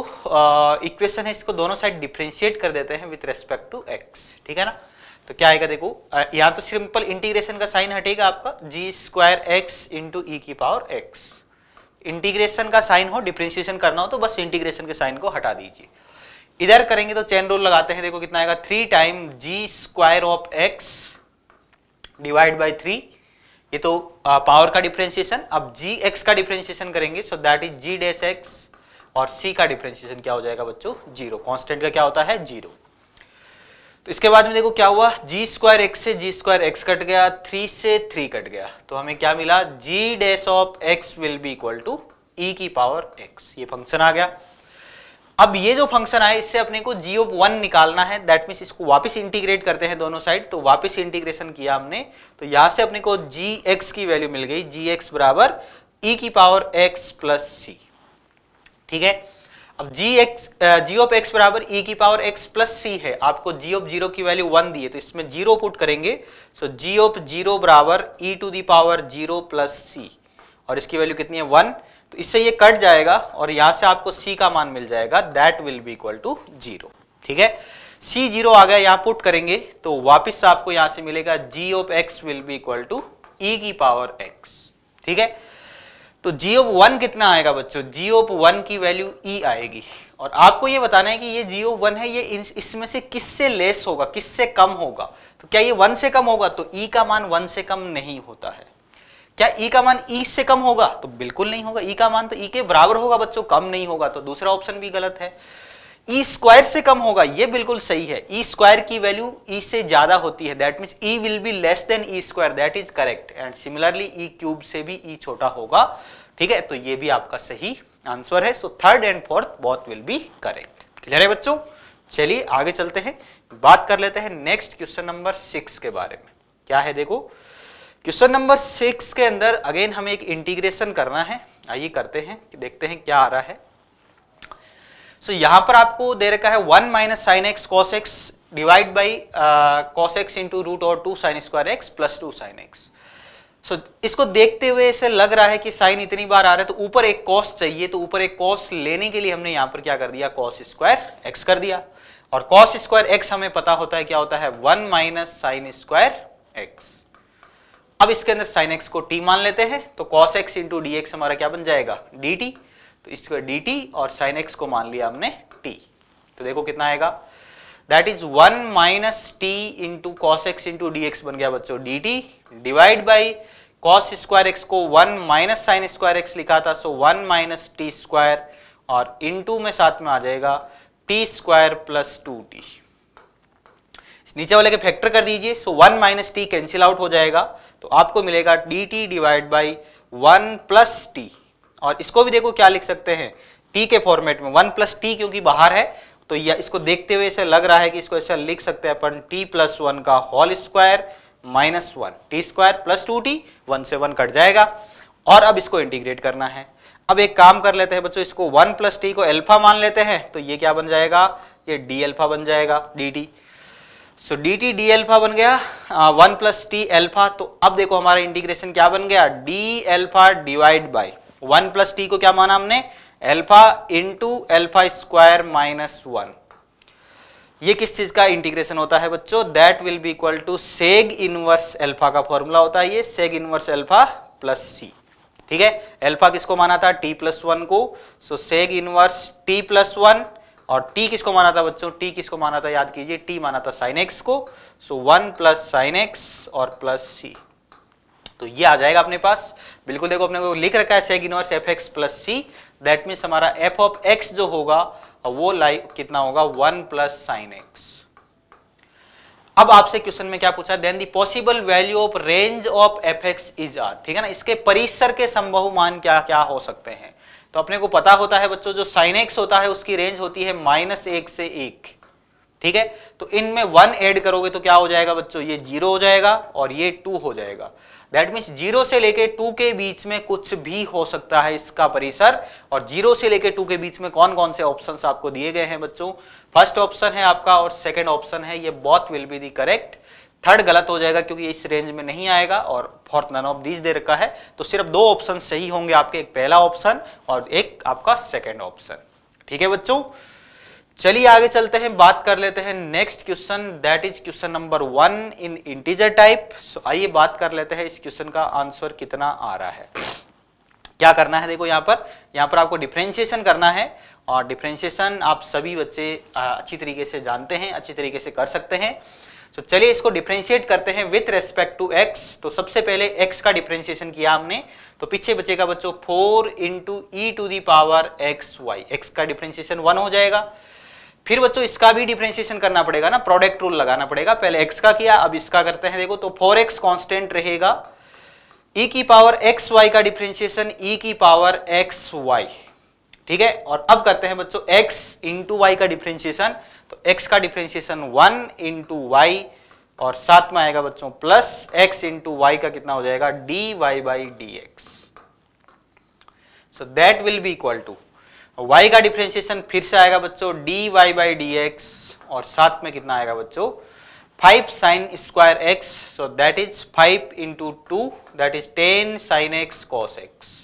इक्वेशन है इसको दोनों साइड डिफ्रेंशिएट कर देते हैं विथ रेस्पेक्ट टू एक्स ठीक है ना तो क्या आएगा देखो यहाँ तो सिंपल इंटीग्रेशन का साइन हटेगा आपका g square x into e की पावर एक्स इंटीग्रेशन का साइन हो डिफ्रेंशिएशन करना हो तो बस इंटीग्रेशन के साइन को हटा दीजिए इधर करेंगे तो चेन रूल लगाते हैं देखो कितना आएगा three time g square of x divide by three ये तो पावर का डिफ्रेंशिएशन अब जी एक्स का डिफ्रेंशिएशन करेंगे so that is G dash X और सी का डिफ्रेंशिएशन क्या हो जाएगा बच्चों जीरो कांस्टेंट का क्या होता है जीरो तो इसके बाद में देखो क्या हुआ जी स्क्वायर एक्स से जी स्क्वायर एक्स कट गया थ्री से थ्री कट गया तो हमें क्या मिला g dash of x will be equal to e की पावर एक्स ये फंक्शन आ गया अब ये जो फंक्शन आए इससे अपने को जी ऑफ वन निकालना है दैट मीन्स इसको वापस इंटीग्रेट करते हैं दोनों साइड तो वापस इंटीग्रेशन किया हमने तो यहां से अपने को जी एक्स की वैल्यू मिल गई जी एक्स बराबर ई e की पावर एक्स प्लस सी ठीक है अब g x g of x बराबर ई e की पावर एक्स प्लस सी है आपको जी ऑफ जीरो की वैल्यू वन दी है तो इसमें जीरो पुट करेंगे सो जी ऑफ जीरो बराबर e to the power zero plus सी और इसकी वैल्यू कितनी है वन तो इससे ये कट जाएगा और यहां से आपको c का मान मिल जाएगा that will be equal to zero ठीक है c जीरो आ गया यहां पुट करेंगे तो वापस आपको यहां से मिलेगा g of x will be equal to e की पावर x ठीक है तो जी ऑफ वन कितना आएगा बच्चों जी ऑफ वन की वैल्यू ई e आएगी और आपको ये बताना है कि ये जी ऑफ वन है ये इसमें से किससे लेस होगा किससे कम होगा तो क्या ये वन से कम होगा तो ई e का मान वन से कम नहीं होता है क्या ई e का मान ई e से कम होगा तो बिल्कुल नहीं होगा ई e का मान तो ई e के बराबर होगा बच्चों कम नहीं होगा तो दूसरा ऑप्शन भी गलत है ई e स्क्वायर से कम होगा ये बिल्कुल सही है ई e स्क्वायर की वैल्यू ई से ज्यादा होती है that mean e will be less than e square that is correct and similarly e cube से भी ई छोटा होगा ठीक है तो ये भी आपका सही आंसर है so third and fourth both will be correct clear है बच्चों चलिए आगे चलते हैं बात कर लेते हैं नेक्स्ट क्वेश्चन नंबर सिक्स के बारे में क्या है देखो क्वेश्चन नंबर सिक्स के अंदर अगेन हमें एक इंटीग्रेशन करना है आइए करते हैं कि देखते हैं क्या आ रहा है सो so, यहाँ पर आपको दे रखा है one minus sine x cos x divide by cos x into root और two sine square x plus two sine x so इसको देखते हुए ऐसे लग रहा है कि साइन इतनी बार आ रहा है तो ऊपर एक कॉस चाहिए तो ऊपर एक कॉस लेने के लिए हमने यहां पर क्या कर दिया कॉस स्क्वायर एक्स कर दिया और कॉस स्क्वायर एक्स हमें पता होता है क्या होता है one minus sine square x अब इसके अंदर साइन एक्स को टी मान लेते हैं तो cos x into D x हमारा क्या बन जाएगा डी टी तो इसको डी टी और साइन एक्स को मान लिया हमने टी तो देखो कितना आएगा that is one minus t into cos x into D x बन गया बच्चों d t divide by cos square x को one minus sine square x लिखा था so one minus t square और इनटू में साथ में आ जाएगा t square plus two t नीचे वाले के फैक्टर कर दीजिए so one minus t cancel out हो जाएगा तो आपको मिलेगा d t divide by one plus t और इसको भी देखो क्या लिख सकते हैं टी के फॉर्मेट में वन प्लस टी क्योंकि बाहर है तो या इसको देखते हुए ऐसे लग रहा है कि इसको ऐसा लिख सकते हैं अपन टी प्लस वन का whole square minus one t square plus two t one से वन कट जाएगा और अब इसको इंटीग्रेट करना है अब एक काम कर लेते हैं बच्चों इसको वन प्लस टी को एल्फा मान लेते हैं तो ये क्या बन जाएगा ये डी एल्फा बन जाएगा D t so d t d alpha बन गया वन प्लस टी एल्फा तो अब देखो हमारा इंटीग्रेशन क्या बन गया d alpha divide by one plus t को क्या माना हमने alpha into alpha square minus one ये किस चीज का इंटीग्रेशन होता है बच्चों that will be equal to sec inverse alpha का फॉर्मूला होता है ये सेग इनवर्स एल्फा प्लस सी ठीक है एल्फा किसको माना था टी प्लस वन को so sec inverse t plus one और t किसको माना था बच्चों t किसको माना था याद कीजिए t माना था साइन एक्स को so one plus sine x और प्लस सी तो ये आ जाएगा अपने पास बिल्कुल देखो अपने को लिख रखा है sec inverse f x plus c that means हमारा एफ ऑफ एक्स जो होगा वो लाइक कितना होगा वन प्लस साइन एक्स अब आपसे क्वेश्चन में क्या पूछा then the possible value of range of f x is r ठीक है ना इसके परिसर के संभव मान क्या क्या हो सकते हैं तो अपने को पता होता है बच्चों जो साइन एक्स होता है उसकी रेंज होती है माइनस एक से एक ठीक है तो इनमें वन ऐड करोगे तो क्या हो जाएगा बच्चों ये जीरो हो जाएगा और ये टू हो जाएगा दैट मीन्स जीरो से लेके टू के बीच में कुछ भी हो सकता है इसका परिसर और जीरो से लेके टू के बीच में कौन कौन से ऑप्शन आपको दिए गए हैं बच्चों फर्स्ट ऑप्शन है आपका और सेकेंड ऑप्शन है ये both will be the correct third गलत हो जाएगा क्योंकि इस रेंज में नहीं आएगा और फोर्थ नन ऑफ दीज दे रखा है तो सिर्फ दो ऑप्शन सही होंगे आपके एक पहला ऑप्शन और एक आपका सेकेंड ऑप्शन ठीक है बच्चों चलिए आगे चलते हैं बात कर लेते हैं next question that is question number one in integer type so आइए बात कर लेते हैं इस क्वेश्चन का आंसर कितना आ रहा है क्या करना है देखो यहाँ पर यहाँ पर आपको डिफ्रेंशिएशन करना है और डिफ्रेंशिएशन आप सभी बच्चे अच्छी तरीके से जानते हैं अच्छी तरीके से कर सकते हैं तो चलिए इसको डिफ्रेंशिएट करते हैं विथ रेस्पेक्ट टू एक्स तो सबसे पहले एक्स का डिफ्रेंशिएशन किया हमने तो पीछे बचेगा बच्चों four into e to the power x y x का डिफ्रेंशिएशन वन हो जाएगा फिर बच्चों इसका भी डिफ्रेंशिएशन करना पड़ेगा ना प्रोडक्ट रूल लगाना पड़ेगा पहले एक्स का किया अब इसका करते हैं देखो तो फोर एक्स कॉन्स्टेंट रहेगा ई e की पावर एक्स वाई का डिफ्रेंशिएशन ई e की पावर एक्स वाई ठीक है और अब करते हैं बच्चों एक्स इंटू वाई का डिफ्रेंशिएशन तो x का डिफ्रेंशिएशन वन इंटू वाई और साथ में आएगा बच्चों प्लस x इंटू वाई का कितना हो जाएगा d Y by D x so that will be equal to y का डिफ्रेंशिएशन फिर से आएगा बच्चों d Y by D x और साथ में कितना आएगा बच्चों 5 sine square x so that is 5 into two that is 10 sine x cos x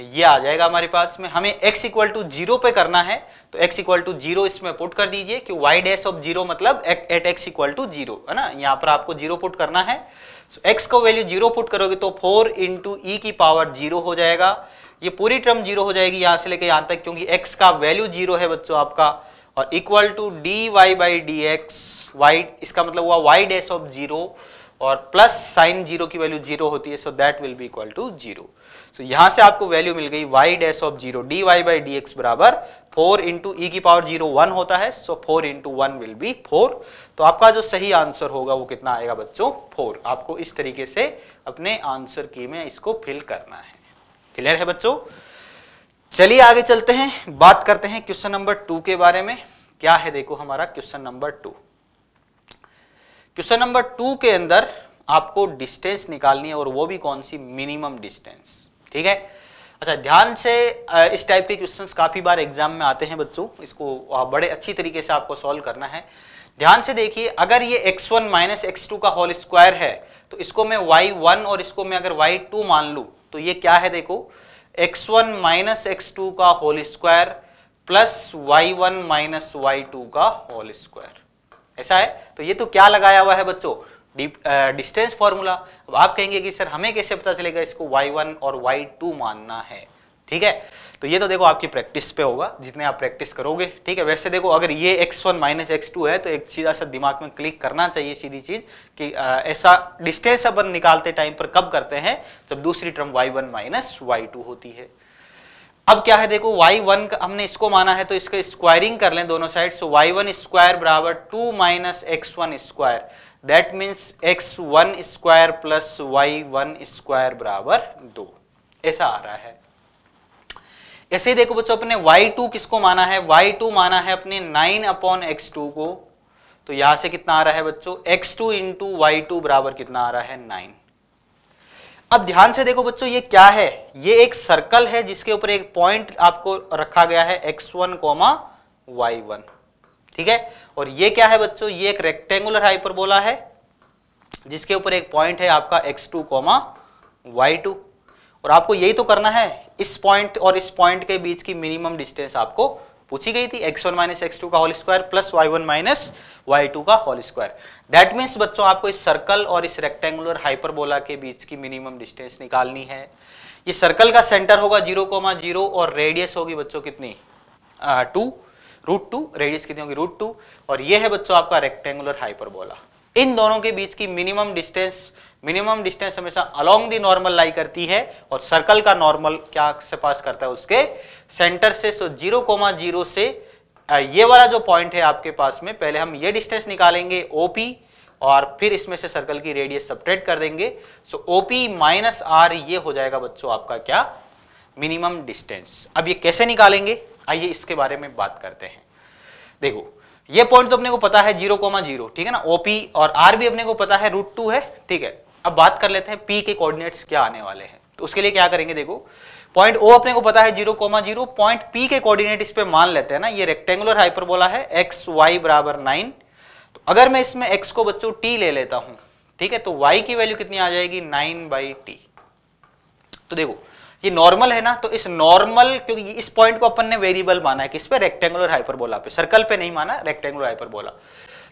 ये आ जाएगा हमारे पास में हमें x इक्वल टू जीरो पे करना है तो x इक्वल टू जीरो इसमें पुट कर दीजिए कि y डैश ऑफ जीरो मतलब at x equal to zero है ना यहाँ पर आपको जीरो पुट करना है so, x को वैल्यू जीरो पुट करोगे तो फोर इंटू ई की पावर जीरो हो जाएगा ये पूरी टर्म जीरो हो जाएगी यहाँ से लेकर यहाँ तक क्योंकि x का वैल्यू जीरो है बच्चों आपका और equal to d Y by D x y इसका मतलब हुआ वाई डैश ऑफ जीरो और प्लस साइन जीरो की वैल्यू जीरो होती है so that will be equal to zero so यहां से आपको वैल्यू मिल गई y dash of zero d Y by D x बराबर फोर इंटू ई की पावर जीरो वन होता है so four into one will be four तो आपका जो सही आंसर होगा वो कितना आएगा बच्चों फोर आपको इस तरीके से अपने आंसर की में इसको फिल करना है क्लियर है बच्चों चलिए आगे चलते हैं बात करते हैं क्वेश्चन नंबर टू के बारे में क्या है देखो हमारा question number two question number two के अंदर आपको डिस्टेंस निकालनी है और वो भी कौन सी मिनिमम डिस्टेंस ठीक है अच्छा ध्यान से इस टाइप के क्वेश्चंस काफ़ी बार एग्जाम में आते हैं बच्चों इसको बड़े अच्छी तरीके से आपको सॉल्व करना है ध्यान से देखिए अगर ये x1 वन माइनस एक्स का होल स्क्वायर है तो इसको मैं y1 और इसको मैं अगर y2 मान लू तो ये क्या है देखो x1 वन माइनस एक्स का whole square plus y one minus y का होल स्क्वायर ऐसा है तो ये तो क्या लगाया हुआ है बच्चों डिस्टेंस फॉर्मूला uh, अब आप कहेंगे कि सर हमें कैसे पता चलेगा इसको y1 और y2 मानना है ठीक है तो ये तो देखो आपकी प्रैक्टिस पे होगा जितने आप प्रैक्टिस करोगे ठीक है वैसे देखो अगर ये x1 वन माइनस एक्स है तो एक सीधा सा दिमाग में क्लिक करना चाहिए सीधी चीज कि uh, ऐसा डिस्टेंस अपन निकालते टाइम पर कब करते हैं जब दूसरी टर्म y1 वन माइनस होती है अब क्या है देखो y1 का हमने इसको माना है तो इसका स्क्वायरिंग कर लें दोनों साइड सो y1 स्क्वायर बराबर two minus x one square that means x one square plus y one square बराबर दो ऐसा आ रहा है ऐसे ही देखो बच्चों अपने y2 किसको माना है y2 माना है अपने 9 अपॉन एक्स को तो यहां से कितना आ रहा है बच्चों x2 टू इंटू वाई बराबर कितना आ रहा है 9 अब ध्यान से देखो बच्चों ये क्या है ये एक सर्कल है जिसके ऊपर एक पॉइंट आपको रखा गया है x1 कोमा y1 ठीक है और ये क्या है बच्चों ये एक रेक्टेंगुलर हाइपरबोला है जिसके ऊपर एक पॉइंट है आपका x two comma y two और आपको यही तो करना है इस पॉइंट और इस पॉइंट के बीच की मिनिमम डिस्टेंस आपको पूछी गई थी x one minus x two का whole square plus y one minus y two का होल स्क्वायर दैट मीन्स बच्चों आपको इस सर्कल और इस रेक्टेंगुलर हाइपरबोला के बीच की मिनिमम डिस्टेंस निकालनी है ये सर्कल का सेंटर होगा जीरो कोमा जीरो और रेडियस होगी बच्चों कितनी two uh, root two radius कितनी होगी रूट टू और ये है बच्चों आपका रेक्टेंगुलर हाइपरबोला इन दोनों के बीच की मिनिमम डिस्टेंस मिनिमम डिस्टेंस हमेशा अलोंग दी नॉर्मल लाई करती है और सर्कल का नॉर्मल क्या से पास करता है उसके सेंटर से सो जीरो कोमा जीरो से ये वाला जो पॉइंट है आपके पास में पहले हम ये डिस्टेंस निकालेंगे ओपी और फिर इसमें से सर्कल की रेडियस सपरेट कर देंगे सो ओपी माइनस आर ये हो जाएगा बच्चों आपका क्या मिनिमम डिस्टेंस अब ये कैसे निकालेंगे आइए इसके बारे में बात करते हैं देखो ये पॉइंट तो अपने को पता है जीरो कोमा जीरो ठीक है ना ओपी और आर भी अपने को पता है रूट टू है ठीक है अब बात कर लेते हैं पी के कोऑर्डिनेट्स क्या आने वाले हैं तो उसके लिए क्या करेंगे देखो पॉइंट ओ अपने को पता है zero comma zero point P के कोऑर्डिनेट इस पे मान लेते हैं ना ये रेक्टेंगुलर हाइपरबोला है एक्स वाई बराबर नाइन तो अगर मैं इसमें एक्स को बच्चों टी ले लेता हूं ठीक है तो वाई की वैल्यू कितनी आ जाएगी नाइन बाई टी तो देखो ये नॉर्मल है ना तो इस नॉर्मल क्योंकि इस पॉइंट को अपन ने वेरिएबल माना है किस पे रेक्टेंगुलर हाइपरबोला पे सर्कल पे नहीं माना रेक्टेंगुलर हाइपरबोला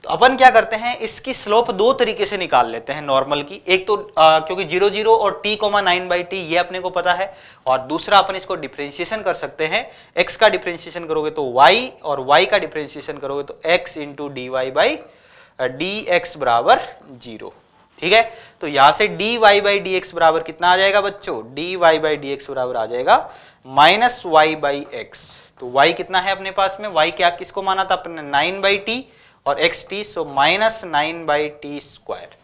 तो अपन क्या करते हैं इसकी स्लोप दो तरीके से निकाल लेते हैं नॉर्मल की एक तो आ, क्योंकि जीरो जीरो और t comma nine by t ये अपने को पता है और दूसरा अपन इसको डिफ्रेंशिएशन कर सकते हैं एक्स का डिफ्रेंशिएशन करोगे तो वाई और वाई का डिफ्रेंशिएशन करोगे तो x into d Y by D x बराबर जीरो ठीक है तो यहां से d Y by D x बराबर कितना आ जाएगा बच्चों d Y by D x बराबर आ जाएगा माइनस वाई बाई एक्स तो y कितना है अपने पास में y क्या किसको माना था अपने नाइन बाई टी और x t so minus nine by t square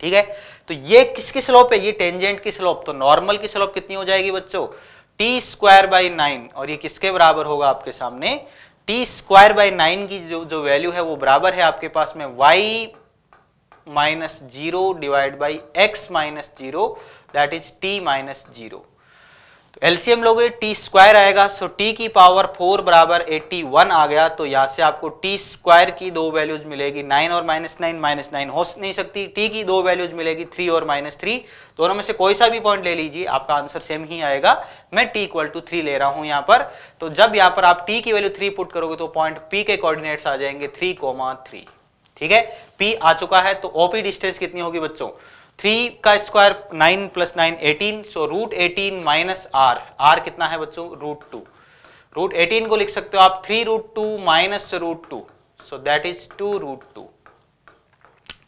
ठीक है तो ये किसकी स्लोप है ये टेंजेंट की स्लोप तो नॉर्मल की स्लोप कितनी हो जाएगी बच्चों टी स्क्वायर बाई नाइन और ये किसके बराबर होगा आपके सामने टी स्क्वायर बाई नाइन की जो जो वैल्यू है वो बराबर है आपके पास में y minus zero divide by x minus zero that is t minus zero तो एलसीएम लोगे टी स्क्वायर आएगा सो टी की पावर फोर बराबर वन आ गया तो यहाँ से आपको टी स्क्वायर की दो वैल्यूज मिलेगी नाइन और माइनस नाइन माइनस नाइन हो नहीं सकती टी की दो वैल्यूज मिलेगी थ्री और माइनस थ्री दोनों में से कोई सा भी पॉइंट ले लीजिए आपका आंसर सेम ही आएगा मैं टी इक्वल टू थ्री ले रहा हूं यहाँ पर तो जब यहाँ पर आप टी की वैल्यू थ्री पुट करोगे तो पॉइंट पी के कॉर्डिनेट्स आ जाएंगे थ्री कोमा थ्री ठीक है P आ चुका है तो OP डिस्टेंस कितनी होगी बच्चों थ्री का square nine plus nine eighteen so root eighteen minus R R कितना है बच्चों रूट टू रूट एटीन को लिख सकते हो आप three root two minus root two so that is two root two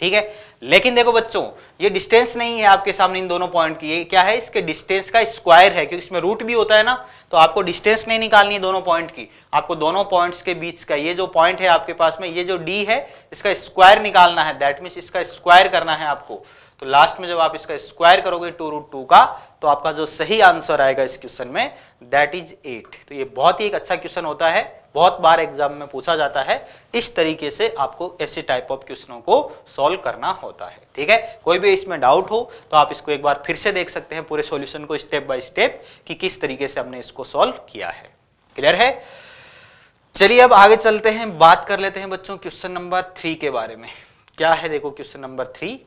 ठीक है लेकिन देखो बच्चों ये डिस्टेंस नहीं है आपके सामने इन दोनों पॉइंट की ये क्या है इसके डिस्टेंस का स्क्वायर है क्योंकि इसमें रूट भी होता है ना तो आपको डिस्टेंस नहीं निकालनी है दोनों पॉइंट की आपको दोनों पॉइंट्स के बीच का ये जो पॉइंट है आपके पास में ये जो डी है इसका स्क्वायर निकालना है दैट मीन्स इसका स्क्वायर करना है आपको तो लास्ट में जब आप इसका स्क्वायर करोगे टू रूट टू का तो आपका जो सही आंसर आएगा इस क्वेश्चन में दैट इज एट तो ये बहुत ही एक अच्छा क्वेश्चन होता है बहुत बार एग्जाम में पूछा जाता है इस तरीके से आपको ऐसे टाइप ऑफ क्वेश्चनों को सॉल्व करना होता है ठीक है कोई भी इसमें डाउट हो तो आप इसको एक बार फिर से देख सकते हैं पूरे सॉल्यूशन को स्टेप बाय स्टेप कि किस तरीके से हमने इसको सॉल्व किया है क्लियर है चलिए अब आगे चलते हैं बात कर लेते हैं बच्चों क्वेश्चन नंबर थ्री के बारे में क्या है देखो question number three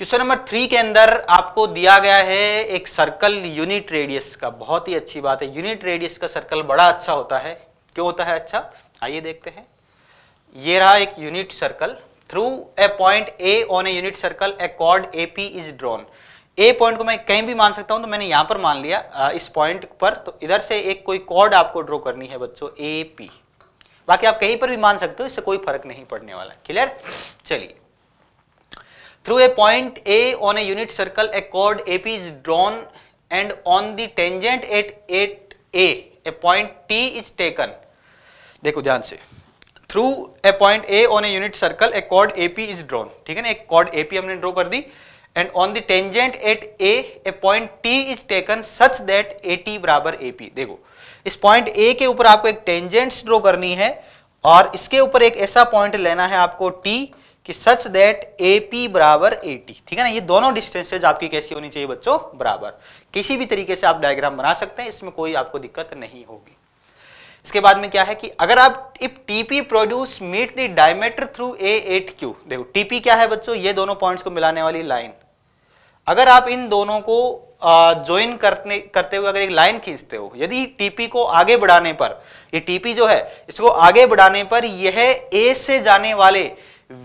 question number three के अंदर आपको दिया गया है एक सर्कल यूनिट रेडियस का बहुत ही अच्छी बात है यूनिट रेडियस का सर्कल बड़ा अच्छा होता है क्यों होता है अच्छा आइए देखते हैं ये रहा एक unit circle through a point A on a unit circle a chord A P is drawn A point को मैं कहीं भी मान सकता हूं तो मैंने यहां पर मान लिया इस पॉइंट पर तो इधर से एक कोई कॉर्ड आपको ड्रॉ करनी है बच्चों ए पी बाकी आप कहीं पर भी मान सकते हो इससे कोई फर्क नहीं पड़ने वाला क्लियर चलिए Through a point A on a unit circle, a chord AP is drawn and on the tangent at, at A, a point T is taken. देखो ध्यान से through a point A on a unit circle a chord AP is drawn ठीक है ना एक chord AP हमने draw कर दी and on the tangent at A a point T is taken such that A T बराबर A P देखो इस पॉइंट ए के ऊपर आपको एक टेंजेंट्स ड्रॉ करनी है और इसके ऊपर एक ऐसा पॉइंट लेना है आपको टी कि सच दैट ए पी बराबर ए टी ठीक है ना ये दोनों डिस्टेंसेज आपकी कैसी होनी चाहिए बच्चों बराबर किसी भी तरीके से आप डायग्राम बना सकते हैं इसमें कोई आपको दिक्कत नहीं होगी इसके बाद में क्या है कि अगर आप if TP produce meet the diameter through A at Q देखो टीपी क्या है बच्चों ये दोनों पॉइंट्स को मिलाने वाली लाइन अगर आप इन दोनों को ज्वाइन करने करते हुए अगर एक लाइन खींचते हो यदि टीपी को आगे बढ़ाने पर ये टीपी जो है इसको आगे बढ़ाने पर यह ए से जाने वाले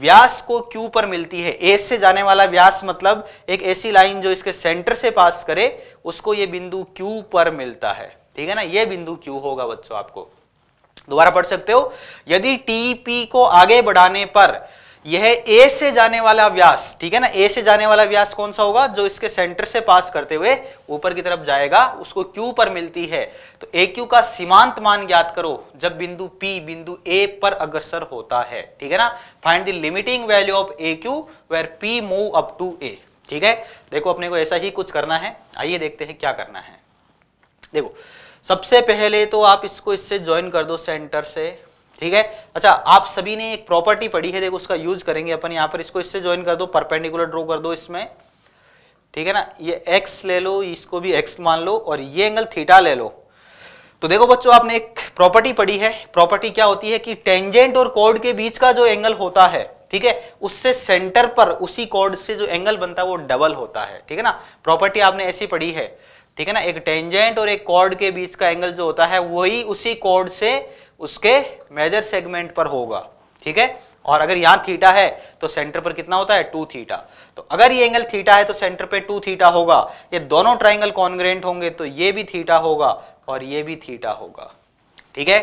व्यास को क्यू पर मिलती है A से जाने वाला व्यास मतलब एक ऐसी लाइन जो इसके सेंटर से पास करे उसको ये बिंदु क्यू पर मिलता है ठीक है ना ये बिंदु क्यू होगा बच्चों आपको दोबारा पढ़ सकते हो यदि टीपी को आगे बढ़ाने पर यह ए से जाने वाला व्यास ठीक है ना ए से जाने वाला व्यास कौन सा होगा जो इसके सेंटर से पास करते हुए ऊपर की तरफ जाएगा उसको क्यू पर मिलती है तो ए क्यू का सीमांत मान ज्ञात करो जब बिंदु पी बिंदु ए पर अग्रसर होता है ठीक है ना find the limiting value of A Q where P move up to A ठीक है देखो अपने को ऐसा ही कुछ करना है आइए देखते हैं क्या करना है देखो सबसे पहले तो आप इसको इससे ज्वाइन कर दो सेंटर से ठीक है अच्छा आप सभी ने एक प्रॉपर्टी पढ़ी है देखो उसका यूज करेंगे अपन यहां पर इसको इससे ज्वाइन कर दो परपेंडिकुलर ड्रॉ कर दो इसमें ठीक है ना ये x ले लो इसको भी x मान लो और ये एंगल थीटा ले लो तो देखो बच्चों आपने एक प्रॉपर्टी पढ़ी है प्रॉपर्टी क्या होती है कि टेंजेंट और कॉर्ड के बीच का जो एंगल होता है ठीक है उससे सेंटर पर उसी कॉर्ड से जो एंगल बनता है वो डबल होता है ठीक है ना प्रॉपर्टी आपने ऐसी पढ़ी है ठीक है ना एक टेंजेंट और एक कॉर्ड के बीच का एंगल जो होता है वही उसी कॉर्ड से उसके मेजर सेगमेंट पर होगा ठीक है और अगर यहां थीटा है तो सेंटर पर कितना होता है टू थीटा तो अगर ये एंगल थीटा है तो सेंटर पे टू थीटा होगा ये दोनों ट्राइंगल कॉन्ग्रेंट होंगे तो ये भी थीटा होगा और ये भी थीटा होगा ठीक है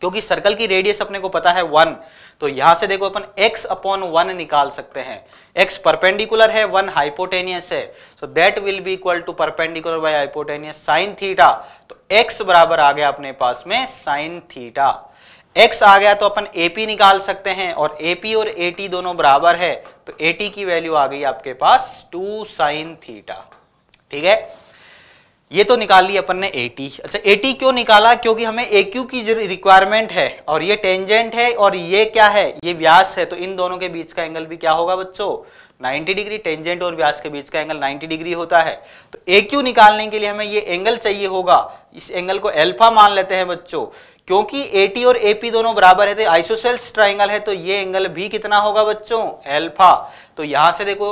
क्योंकि सर्कल की रेडियस अपने को पता है वन तो यहां से देखो अपन x अपॉन वन निकाल सकते हैं x परपेंडिकुलर है वन हाइपोटेनियस है so that will be equal to perpendicular by hypotenuse sine theta तो x बराबर आ गया अपने पास में साइन थीटा x आ गया तो अपन AP निकाल सकते हैं और AP और AT दोनों बराबर है तो AT की वैल्यू आ गई आपके पास टू साइन थीटा ठीक है ये तो निकाल ली अपन ने ए अच्छा ए क्यों निकाला क्योंकि हमें ए की रिक्वायरमेंट है और ये टेंजेंट है और ये क्या है ये व्यास है तो इन दोनों के बीच का एंगल भी क्या होगा बच्चों 90 डिग्री टेंजेंट और व्यास के बीच का एंगल 90 डिग्री होता है तो ए निकालने के लिए हमें ये एंगल चाहिए होगा इस एंगल को एल्फा मान लेते हैं बच्चों क्योंकि टी और एपी दोनों बराबर है तो आइसोसेल्स ट्राइंगल है तो ये एंगल भी कितना होगा बच्चों एल्फा तो यहां से देखो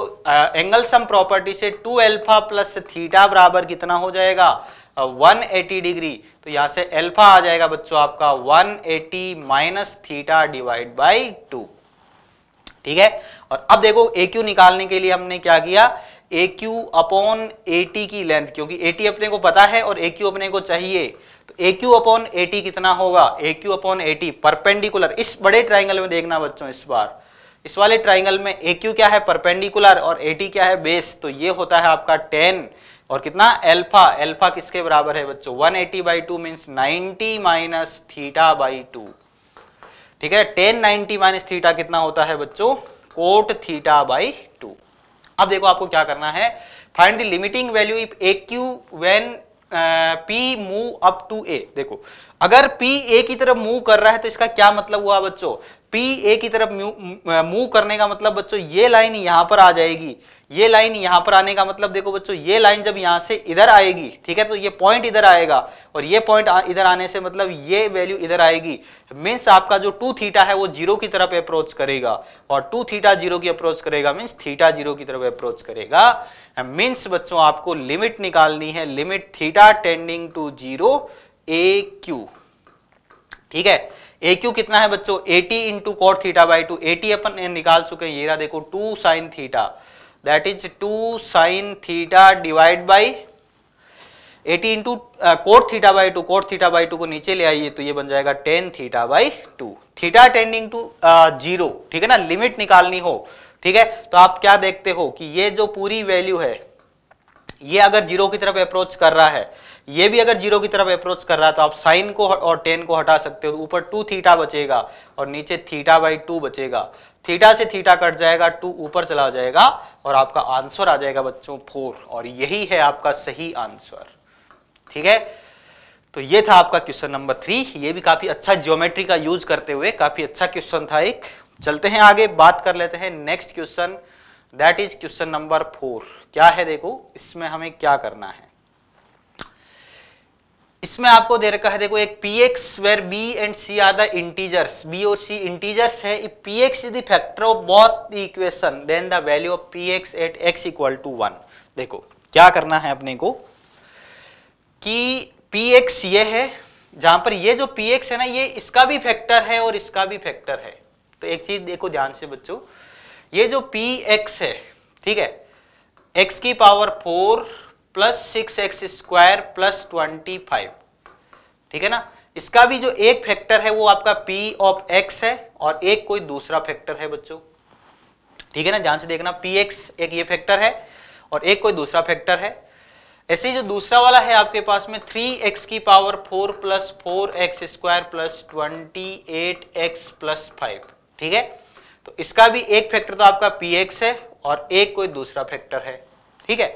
एंगल सम प्रॉपर्टी से टू एल्फा प्लस थीटा बराबर कितना हो जाएगा 180 डिग्री तो यहां से एल्फा आ जाएगा बच्चों आपका 180 eighty minus theta divide by two ठीक है और अब देखो ए निकालने के लिए हमने क्या किया ए क्यू अपॉन एटी की लेंथ क्योंकि टी अपने को पता है और ए क्यू अपने को चाहिए ए क्यू अपॉन ए कितना होगा A Q upon A perpendicular इस बड़े ट्राइंगल में देखना बच्चों इस बार इस वाले ट्राइंगल में ए क्या है परपेंडिकुलर और ए क्या है बेस तो ये होता है आपका टेन और कितना एल्फा एल्फा किसके बराबर है बच्चों 180 eighty by two means ninety minus theta by two ठीक है टेन नाइनटी माइनस थीटा कितना होता है बच्चों कोट थीटा बाई टू अब देखो आपको क्या करना है find the limiting value if A Q when P move up to A देखो अगर पी ए की तरफ मूव कर रहा है तो इसका क्या मतलब हुआ बच्चों पी ए की तरफ मूव uh, करने का मतलब बच्चों ये लाइन यहां पर आ जाएगी ये लाइन यहां पर आने का मतलब देखो बच्चों ये लाइन जब यहां से इधर आएगी ठीक है तो ये पॉइंट इधर आएगा और ये पॉइंट इधर आने से मतलब ये वैल्यू इधर आएगी मीन्स आपका जो टू थीटा है वो जीरो की तरफ अप्रोच करेगा और टू थीटा जीरो की अप्रोच करेगा मीन्स थीटा जीरो की तरफ अप्रोच करेगा मीन्स बच्चों आपको लिमिट निकालनी है limit theta tending to zero A Q ठीक है ए क्यू कितना है बच्चों 80 into cot theta by two AT अपन निकाल चुके हैं ये रहा देखो two sine theta that is two sine theta divide by 80 into cot theta by two cot theta by two को नीचे ले आइए तो ये बन जाएगा tan theta by two theta tending to zero ठीक है ना लिमिट निकालनी हो ठीक है तो आप क्या देखते हो कि ये जो पूरी वैल्यू है ये अगर जीरो की तरफ अप्रोच कर रहा है ये भी अगर जीरो की तरफ अप्रोच कर रहा है तो आप साइन को और टेन को हटा सकते हो ऊपर टू थीटा बचेगा और नीचे थीटा बाई टू बचेगा थीटा से थीटा कट जाएगा टू ऊपर चला जाएगा और आपका आंसर आ जाएगा बच्चों फोर और यही है आपका सही आंसर ठीक है तो ये था आपका क्वेश्चन नंबर थ्री ये भी काफी अच्छा ज्योमेट्री का यूज करते हुए काफी अच्छा क्वेश्चन था एक चलते हैं आगे बात कर लेते हैं next question that is question number four क्या है देखो इसमें हमें क्या करना है इसमें आपको दे रखा है देखो एक P x where b and c are the integers b और सी इंटीजर्स है if P x is the factor of both the equation then the value of P x at x equal to one देखो क्या करना है अपने को कि P x ये है जहां पर ये जो पी एक्स है ना ये इसका भी फैक्टर है और इसका भी फैक्टर है तो एक चीज देखो ध्यान से बच्चों ये जो पी एक्स है ठीक है एक्स की power four plus six x square plus twenty five ठीक है ना इसका भी जो एक फैक्टर है वो आपका पी ऑफ एक्स है और एक कोई दूसरा फैक्टर है बच्चों ठीक है ना ध्यान से देखना पी एक्स एक ये फैक्टर है और एक कोई दूसरा फैक्टर है ऐसे ही जो दूसरा वाला है आपके पास में थ्री एक्स की power four plus four x square plus twenty eight x plus five ठीक है तो इसका भी एक फैक्टर तो आपका पी एक्स है और एक कोई दूसरा फैक्टर है ठीक है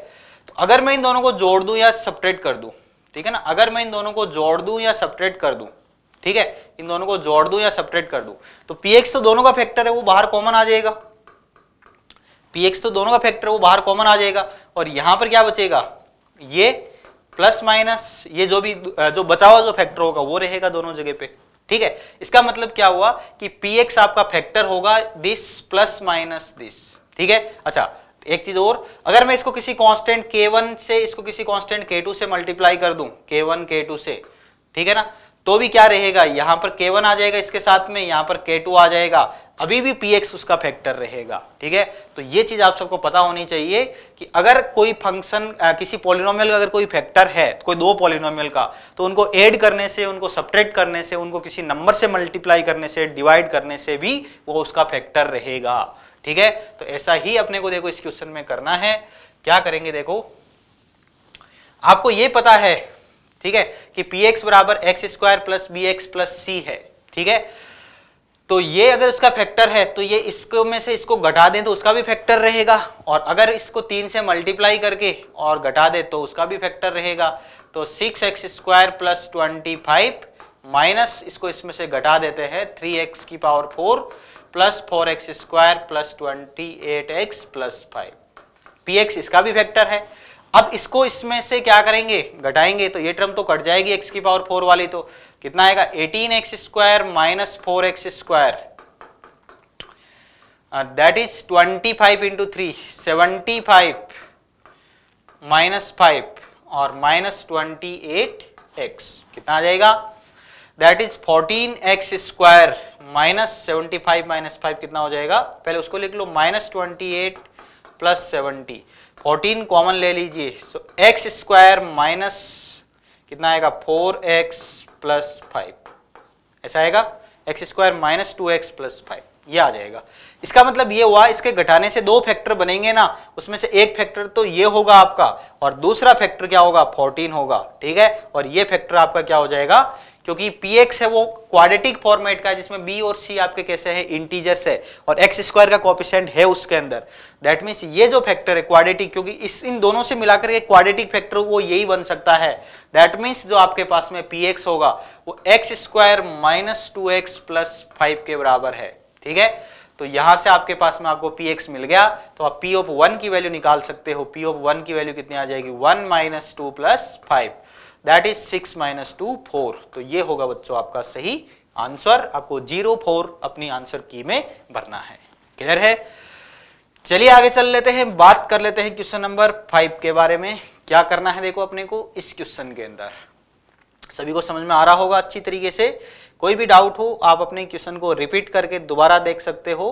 तो अगर मैं इन दोनों को जोड़ दूं या सपरेट कर दूं ठीक है ना अगर मैं इन दोनों को जोड़ दूं या सपरेट कर दूं ठीक है इन दोनों को जोड़ दूं या सपरेट कर दूं तो पी एक्स तो दोनों का फैक्टर है वो बाहर कॉमन आ जाएगा पी एक्स तो दोनों का फैक्टर है वो बाहर कॉमन आ जाएगा और यहां पर क्या बचेगा ये प्लस माइनस ये जो भी जो बचा हुआ जो फैक्टर होगा वो रहेगा दोनों जगह पे ठीक है इसका मतलब क्या हुआ कि पी एक्स आपका फैक्टर होगा दिस प्लस माइनस दिस ठीक है अच्छा एक चीज और अगर मैं इसको किसी कांस्टेंट वन से इसको किसी कांस्टेंट टू से मल्टीप्लाई कर दूं के टू से ठीक है ना तो भी क्या रहेगा यहां पर K1 आ जाएगा इसके साथ में यहां पर K2 आ जाएगा अभी भी Px उसका फैक्टर रहेगा ठीक है तो ये चीज़ आप सबको पता होनी चाहिए कि अगर कोई फंक्शन किसी पॉलिनोमियल का अगर कोई फैक्टर है कोई दो पॉलिनोमियल का तो उनको ऐड करने से उनको सपरेट करने से उनको किसी नंबर से मल्टीप्लाई करने से डिवाइड करने से भी वो उसका फैक्टर रहेगा ठीक है तो ऐसा ही अपने को देखो इस क्वेश्चन में करना है क्या करेंगे देखो आपको ये पता है ठीक है कि पी एक्स बराबर x square plus b x plus c है ठीक है तो ये अगर इसका फैक्टर है तो ये इसको में से इसको घटा दें तो उसका भी फैक्टर रहेगा और अगर इसको तीन से मल्टीप्लाई करके और घटा दे तो उसका भी फैक्टर रहेगा तो six x square plus twenty five minus इसको इसमें से घटा देते हैं थ्री एक्स की power four plus four x square plus twenty eight x plus five P x इसका भी फैक्टर है अब इसको इसमें से क्या करेंगे घटाएंगे तो ये टर्म तो कट जाएगी एक्स की पावर फोर वाली तो कितना आएगा eighteen x square minus four x square that is twenty five into three seventy five minus five और माइनस ट्वेंटी एट एक्स कितना आ जाएगा that is fourteen x square minus seventy five minus five कितना हो जाएगा पहले उसको लिख लो minus twenty eight plus seventy fourteen common ले लीजिए सो एक्स स्क्वायर माइनस कितना आएगा फोर एक्स प्लस फाइव ऐसा आएगा x square minus two x plus five ये आ जाएगा इसका मतलब ये हुआ इसके घटाने से दो फैक्टर बनेंगे ना उसमें से एक फैक्टर तो ये होगा आपका और दूसरा फैक्टर क्या होगा 14 होगा ठीक है और ये फैक्टर आपका क्या हो जाएगा क्योंकि पी एक्स है वो क्वाड्रेटिक फॉर्मेट का है जिसमें बी और सी आपके कैसे हैं इंटीजर्स है और एक्स स्क्वायर का कॉपिशेंट है उसके अंदर दैट मीन्स ये जो फैक्टर है क्वाड्रेटिक क्योंकि इस इन दोनों से मिलाकर एक क्वाड्रेटिक फैक्टर वो यही बन सकता है दैट मीन्स जो आपके पास में पी एक्स होगा वो x square minus two x plus five के बराबर है ठीक है तो यहां से आपके पास में आपको पी एक्स मिल गया तो आप पी ऑफ वन की वैल्यू निकाल सकते हो पी ऑफ वन की वैल्यू कितनी आ जाएगी one minus two plus five that is six minus two four तो ये होगा बच्चों आपका सही आंसर आपको जीरो फोर अपनी आंसर की में भरना है क्लियर है चलिए आगे चल लेते हैं बात कर लेते हैं क्वेश्चन नंबर फाइव के बारे में क्या करना है देखो अपने को इस क्वेश्चन के अंदर सभी को समझ में आ रहा होगा अच्छी तरीके से कोई भी डाउट हो आप अपने क्वेश्चन को रिपीट करके दोबारा देख सकते हो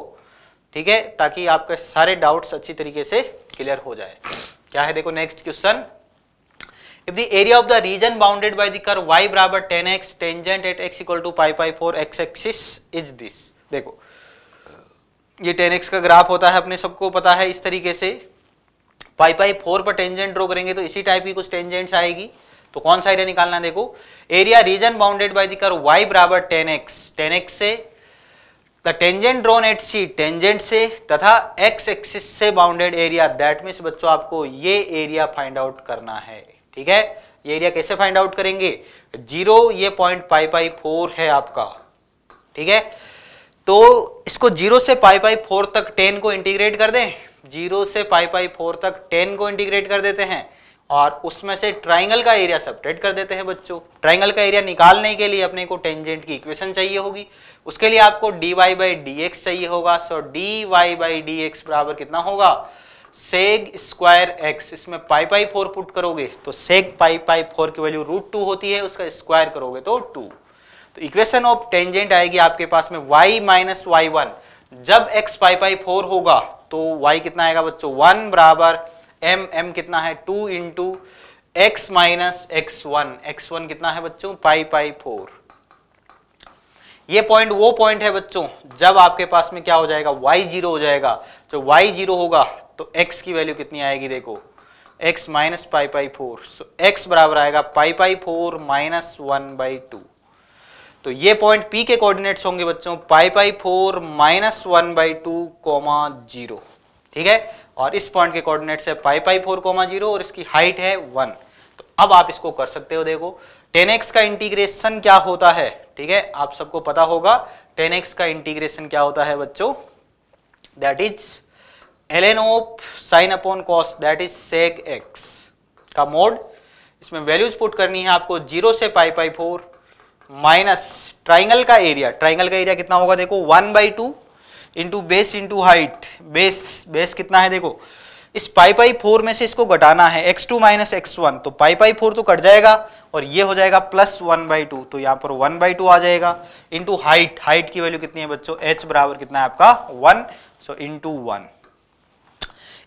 ठीक है ताकि आपके सारे डाउट्स अच्छी तरीके से क्लियर हो जाए क्या है देखो next question If the area of the region bounded by the curve y बराबर tan x tangent at x equal to pi 4 four x axis is देखो ये टेन एक्स का ग्राफ होता है अपने सबको पता है इस तरीके से पाई पाई फोर पर टेंजेंट ड्रॉ करेंगे तो इसी टाइप की कुछ टेंजेंट्स आएगी तो कौन सा एरिया निकालना है देखो area region bounded by the y बराबर टेन एक्स टेन एक्स से the tangent drawn at c tangent से तथा x एक्सिस से बाउंडेड एरिया दैट मीन्स बच्चों आपको ये एरिया फाइंड आउट करना है ठीक है ये एरिया कैसे फाइंड आउट करेंगे जीरो ये पॉइंट पाई पाई फोर है आपका ठीक है तो इसको जीरो से पाई पाई फोर तक टेन को इंटीग्रेट कर दें जीरो से पाई पाई फोर तक टेन को इंटीग्रेट कर देते हैं और उसमें से ट्राइंगल का एरिया सपरेट कर देते हैं बच्चों ट्राइंगल का एरिया निकालने के लिए अपने को टेंजेंट की इक्वेशन चाहिए होगी उसके लिए आपको d Y by D x चाहिए होगा so d Y by D x बराबर कितना होगा सेग स्क्वायर एक्स इसमें पाई पाई फोर पुट करोगे तो सेग पाई पाई फोर की वैल्यू रूट टू होती है उसका स्क्वायर करोगे तो टू तो इक्वेशन ऑफ टेंजेंट आएगी आपके पास में वाई माइनस वाई वन जब एक्स पाई पाई फोर होगा तो वाई कितना आएगा बच्चों वन बराबर एम एम कितना है two into x minus x one x one कितना है बच्चों पाई पाई फोर ये पॉइंट वो पॉइंट है बच्चों जब आपके पास में क्या हो जाएगा y जीरो हो जाएगा तो y जीरो होगा तो x की वैल्यू कितनी आएगी देखो x minus pi pi four so x बराबर आएगा pi pi four minus one by two तो ये पॉइंट P के कोऑर्डिनेट्स होंगे बच्चों pi pi four minus one by two comma zero ठीक है और इस पॉइंट के कोऑर्डिनेट्स है pi pi four comma zero और इसकी हाइट है वन तो अब आप इसको कर सकते हो देखो टेन एक्स का इंटीग्रेशन क्या होता है ठीक है आप सबको पता होगा टेन एक्स का इंटीग्रेशन क्या होता है बच्चों that is LN of of sine upon cos that is sec x का मोड इसमें वैल्यूज पुट करनी है आपको जीरो से pi pi four minus triangle का एरिया ट्राइंगल का एरिया कितना होगा देखो one by two into base into height base base कितना है देखो इस पाई पाई फोर में से इसको घटाना है x two minus x one तो पाई पाई फोर तो कट जाएगा और ये हो जाएगा प्लस वन बाई टू तो यहाँ पर वन बाई टू आ जाएगा इंटू हाइट हाइट की वैल्यू कितनी है बच्चों एच बराबर कितना है आपका वन सो इंटू वन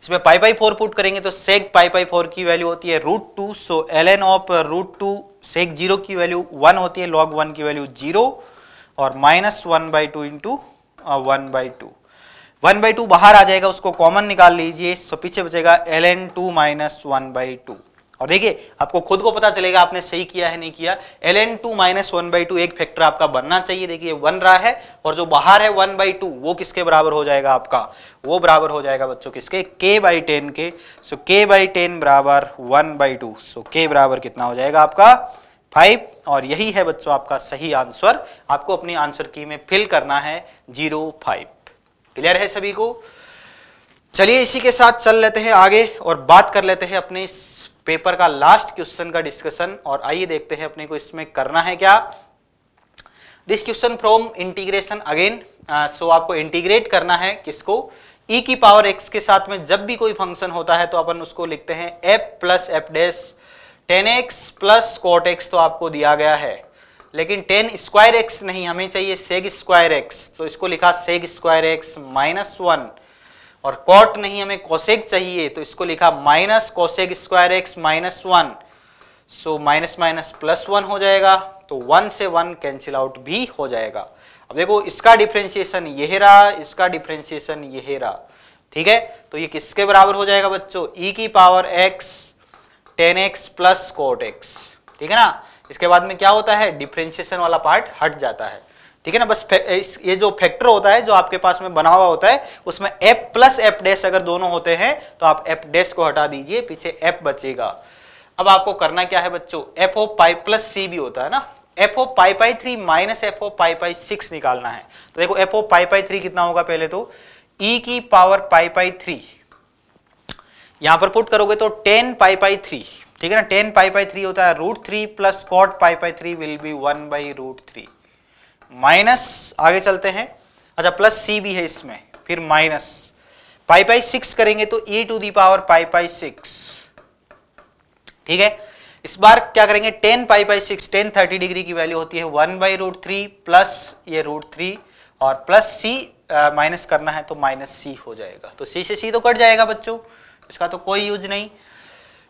इसमें पाई पाई फोर पुट करेंगे तो सेक पाई पाई फोर की वैल्यू होती है root two so L N of root two sec zero की वैल्यू वन होती है लॉग वन की वैल्यू जीरो और minus one by two into one by two one by two बाहर आ जाएगा उसको कॉमन निकाल लीजिए सो पीछे बचेगा L N two minus one by two और देखिए आपको खुद को पता चलेगा आपने सही किया है नहीं किया L N two minus one by two एक फैक्टर आपका बनना चाहिए देखिए वन रहा है और जो बाहर है वन बाई टू वो किसके बराबर हो जाएगा आपका वो बराबर हो जाएगा बच्चों किसके के by ten k so k by ten बराबर one by two so k बराबर कितना हो जाएगा आपका फाइव और यही है बच्चों आपका सही आंसर आपको अपने आंसर की में फिल करना है जीरो फाइव क्लियर है सभी को चलिए इसी के साथ चल लेते हैं आगे और बात कर लेते हैं अपने पेपर का लास्ट क्वेश्चन का डिस्कशन और आइए देखते हैं अपने को इसमें करना है क्या this question from integration again so आपको इंटीग्रेट करना है किसको e की पावर x के साथ में जब भी कोई फंक्शन होता है तो अपन उसको लिखते हैं f plus f dash tan x plus cot x तो आपको दिया गया है लेकिन टेन स्क्वायर एक्स नहीं हमें चाहिए सेग स्क्वायर एक्स तो इसको लिखा sec square x minus one और कॉट नहीं हमें कोसेक चाहिए तो इसको लिखा minus cosec square x minus one so minus minus plus one हो जाएगा तो वन से वन कैंसिल आउट भी हो जाएगा अब देखो इसका डिफ्रेंसिएशन यह रहा इसका डिफ्रेंशिएशन यह रहा ठीक है तो ये किसके बराबर हो जाएगा बच्चों ई e की power x tan x plus cot x ठीक है ना इसके बाद में क्या होता है डिफ्रेंशिएशन वाला पार्ट हट जाता है ठीक है ना बस ये जो फैक्टर होता है जो आपके पास में बना हुआ होता है उसमें एफ प्लस एफ डैश अगर दोनों होते हैं तो आप एफ डैश को हटा दीजिए पीछे एफ बचेगा अब आपको करना क्या है बच्चों एफ ओ पाई प्लस सी भी होता है ना f of pi pi three minus f of pi pi six निकालना है तो देखो F of pi pi three कितना होगा पहले तो ई e की पावर पाई पाई थ्री यहां पर पुट करोगे तो टेन पाई पाई थ्री ठीक है ना टेन पाई पाई थ्री होता है root three plus cot pi pi three will be one by root three minus आगे चलते हैं अच्छा प्लस सी भी है इसमें फिर माइनस पाई पाई सिक्स करेंगे तो e to the power pi pi six ठीक है इस बार क्या करेंगे ten pi pi six ten thirty degree की वैल्यू होती है one by root three plus ये रूट थ्री और प्लस सी माइनस करना है तो माइनस सी हो जाएगा तो सी से सी तो कट जाएगा बच्चों इसका तो कोई यूज नहीं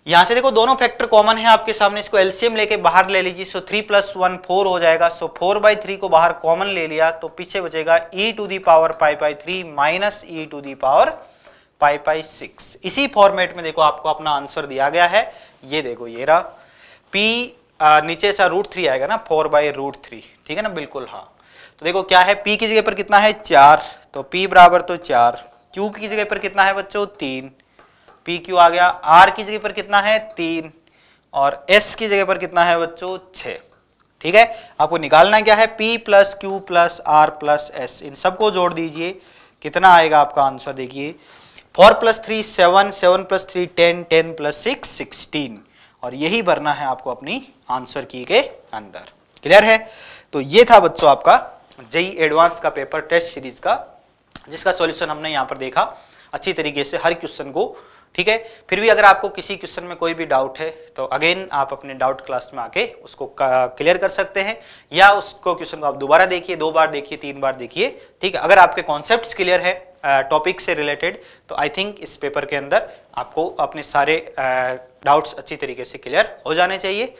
यहां से देखो दोनों फैक्टर कॉमन है आपके सामने इसको एल्सियम लेके बाहर ले लीजिए so three plus one four हो जाएगा सो फोर बाई थ्री को बाहर कॉमन ले लिया तो पीछे बचेगा e to the power pi pi three minus e to the power pi pi six इसी फॉर्मेट में देखो आपको अपना आंसर दिया गया है ये देखो ये रहा पी नीचे सा रूट थ्री आएगा ना फोर बाई रूट थ्री ठीक है ना बिल्कुल हाँ तो देखो क्या है पी की जगह पर कितना है चार तो पी बराबर तो चार क्यू की जगह पर कितना है बच्चों तीन पी क्यू आ गया आर की जगह पर कितना है तीन और एस की जगह पर कितना है बच्चों छ ठीक है आपको निकालना क्या है p plus q plus r plus s इन सबको जोड़ दीजिए कितना आएगा आपका आंसर देखिए four plus three seven seven plus three ten ten plus six sixteen और यही भरना है आपको अपनी आंसर की के अंदर क्लियर है तो ये था बच्चों आपका जई एडवांस e का पेपर टेस्ट सीरीज का जिसका सॉल्यूशन हमने यहां पर देखा अच्छी तरीके से हर क्वेश्चन को ठीक है फिर भी अगर आपको किसी क्वेश्चन में कोई भी डाउट है तो अगेन आप अपने डाउट क्लास में आके उसको क्लियर कर सकते हैं या उसको क्वेश्चन को आप दोबारा देखिए दो बार देखिए तीन बार देखिए ठीक है अगर आपके कॉन्सेप्ट क्लियर है टॉपिक से रिलेटेड तो आई थिंक इस पेपर के अंदर आपको अपने सारे डाउट्स अच्छी तरीके से क्लियर हो जाने चाहिए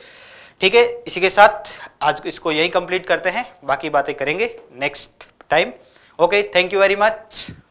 ठीक है इसी के साथ आज इसको यही कंप्लीट करते हैं बाकी बातें करेंगे next time okay thank you very much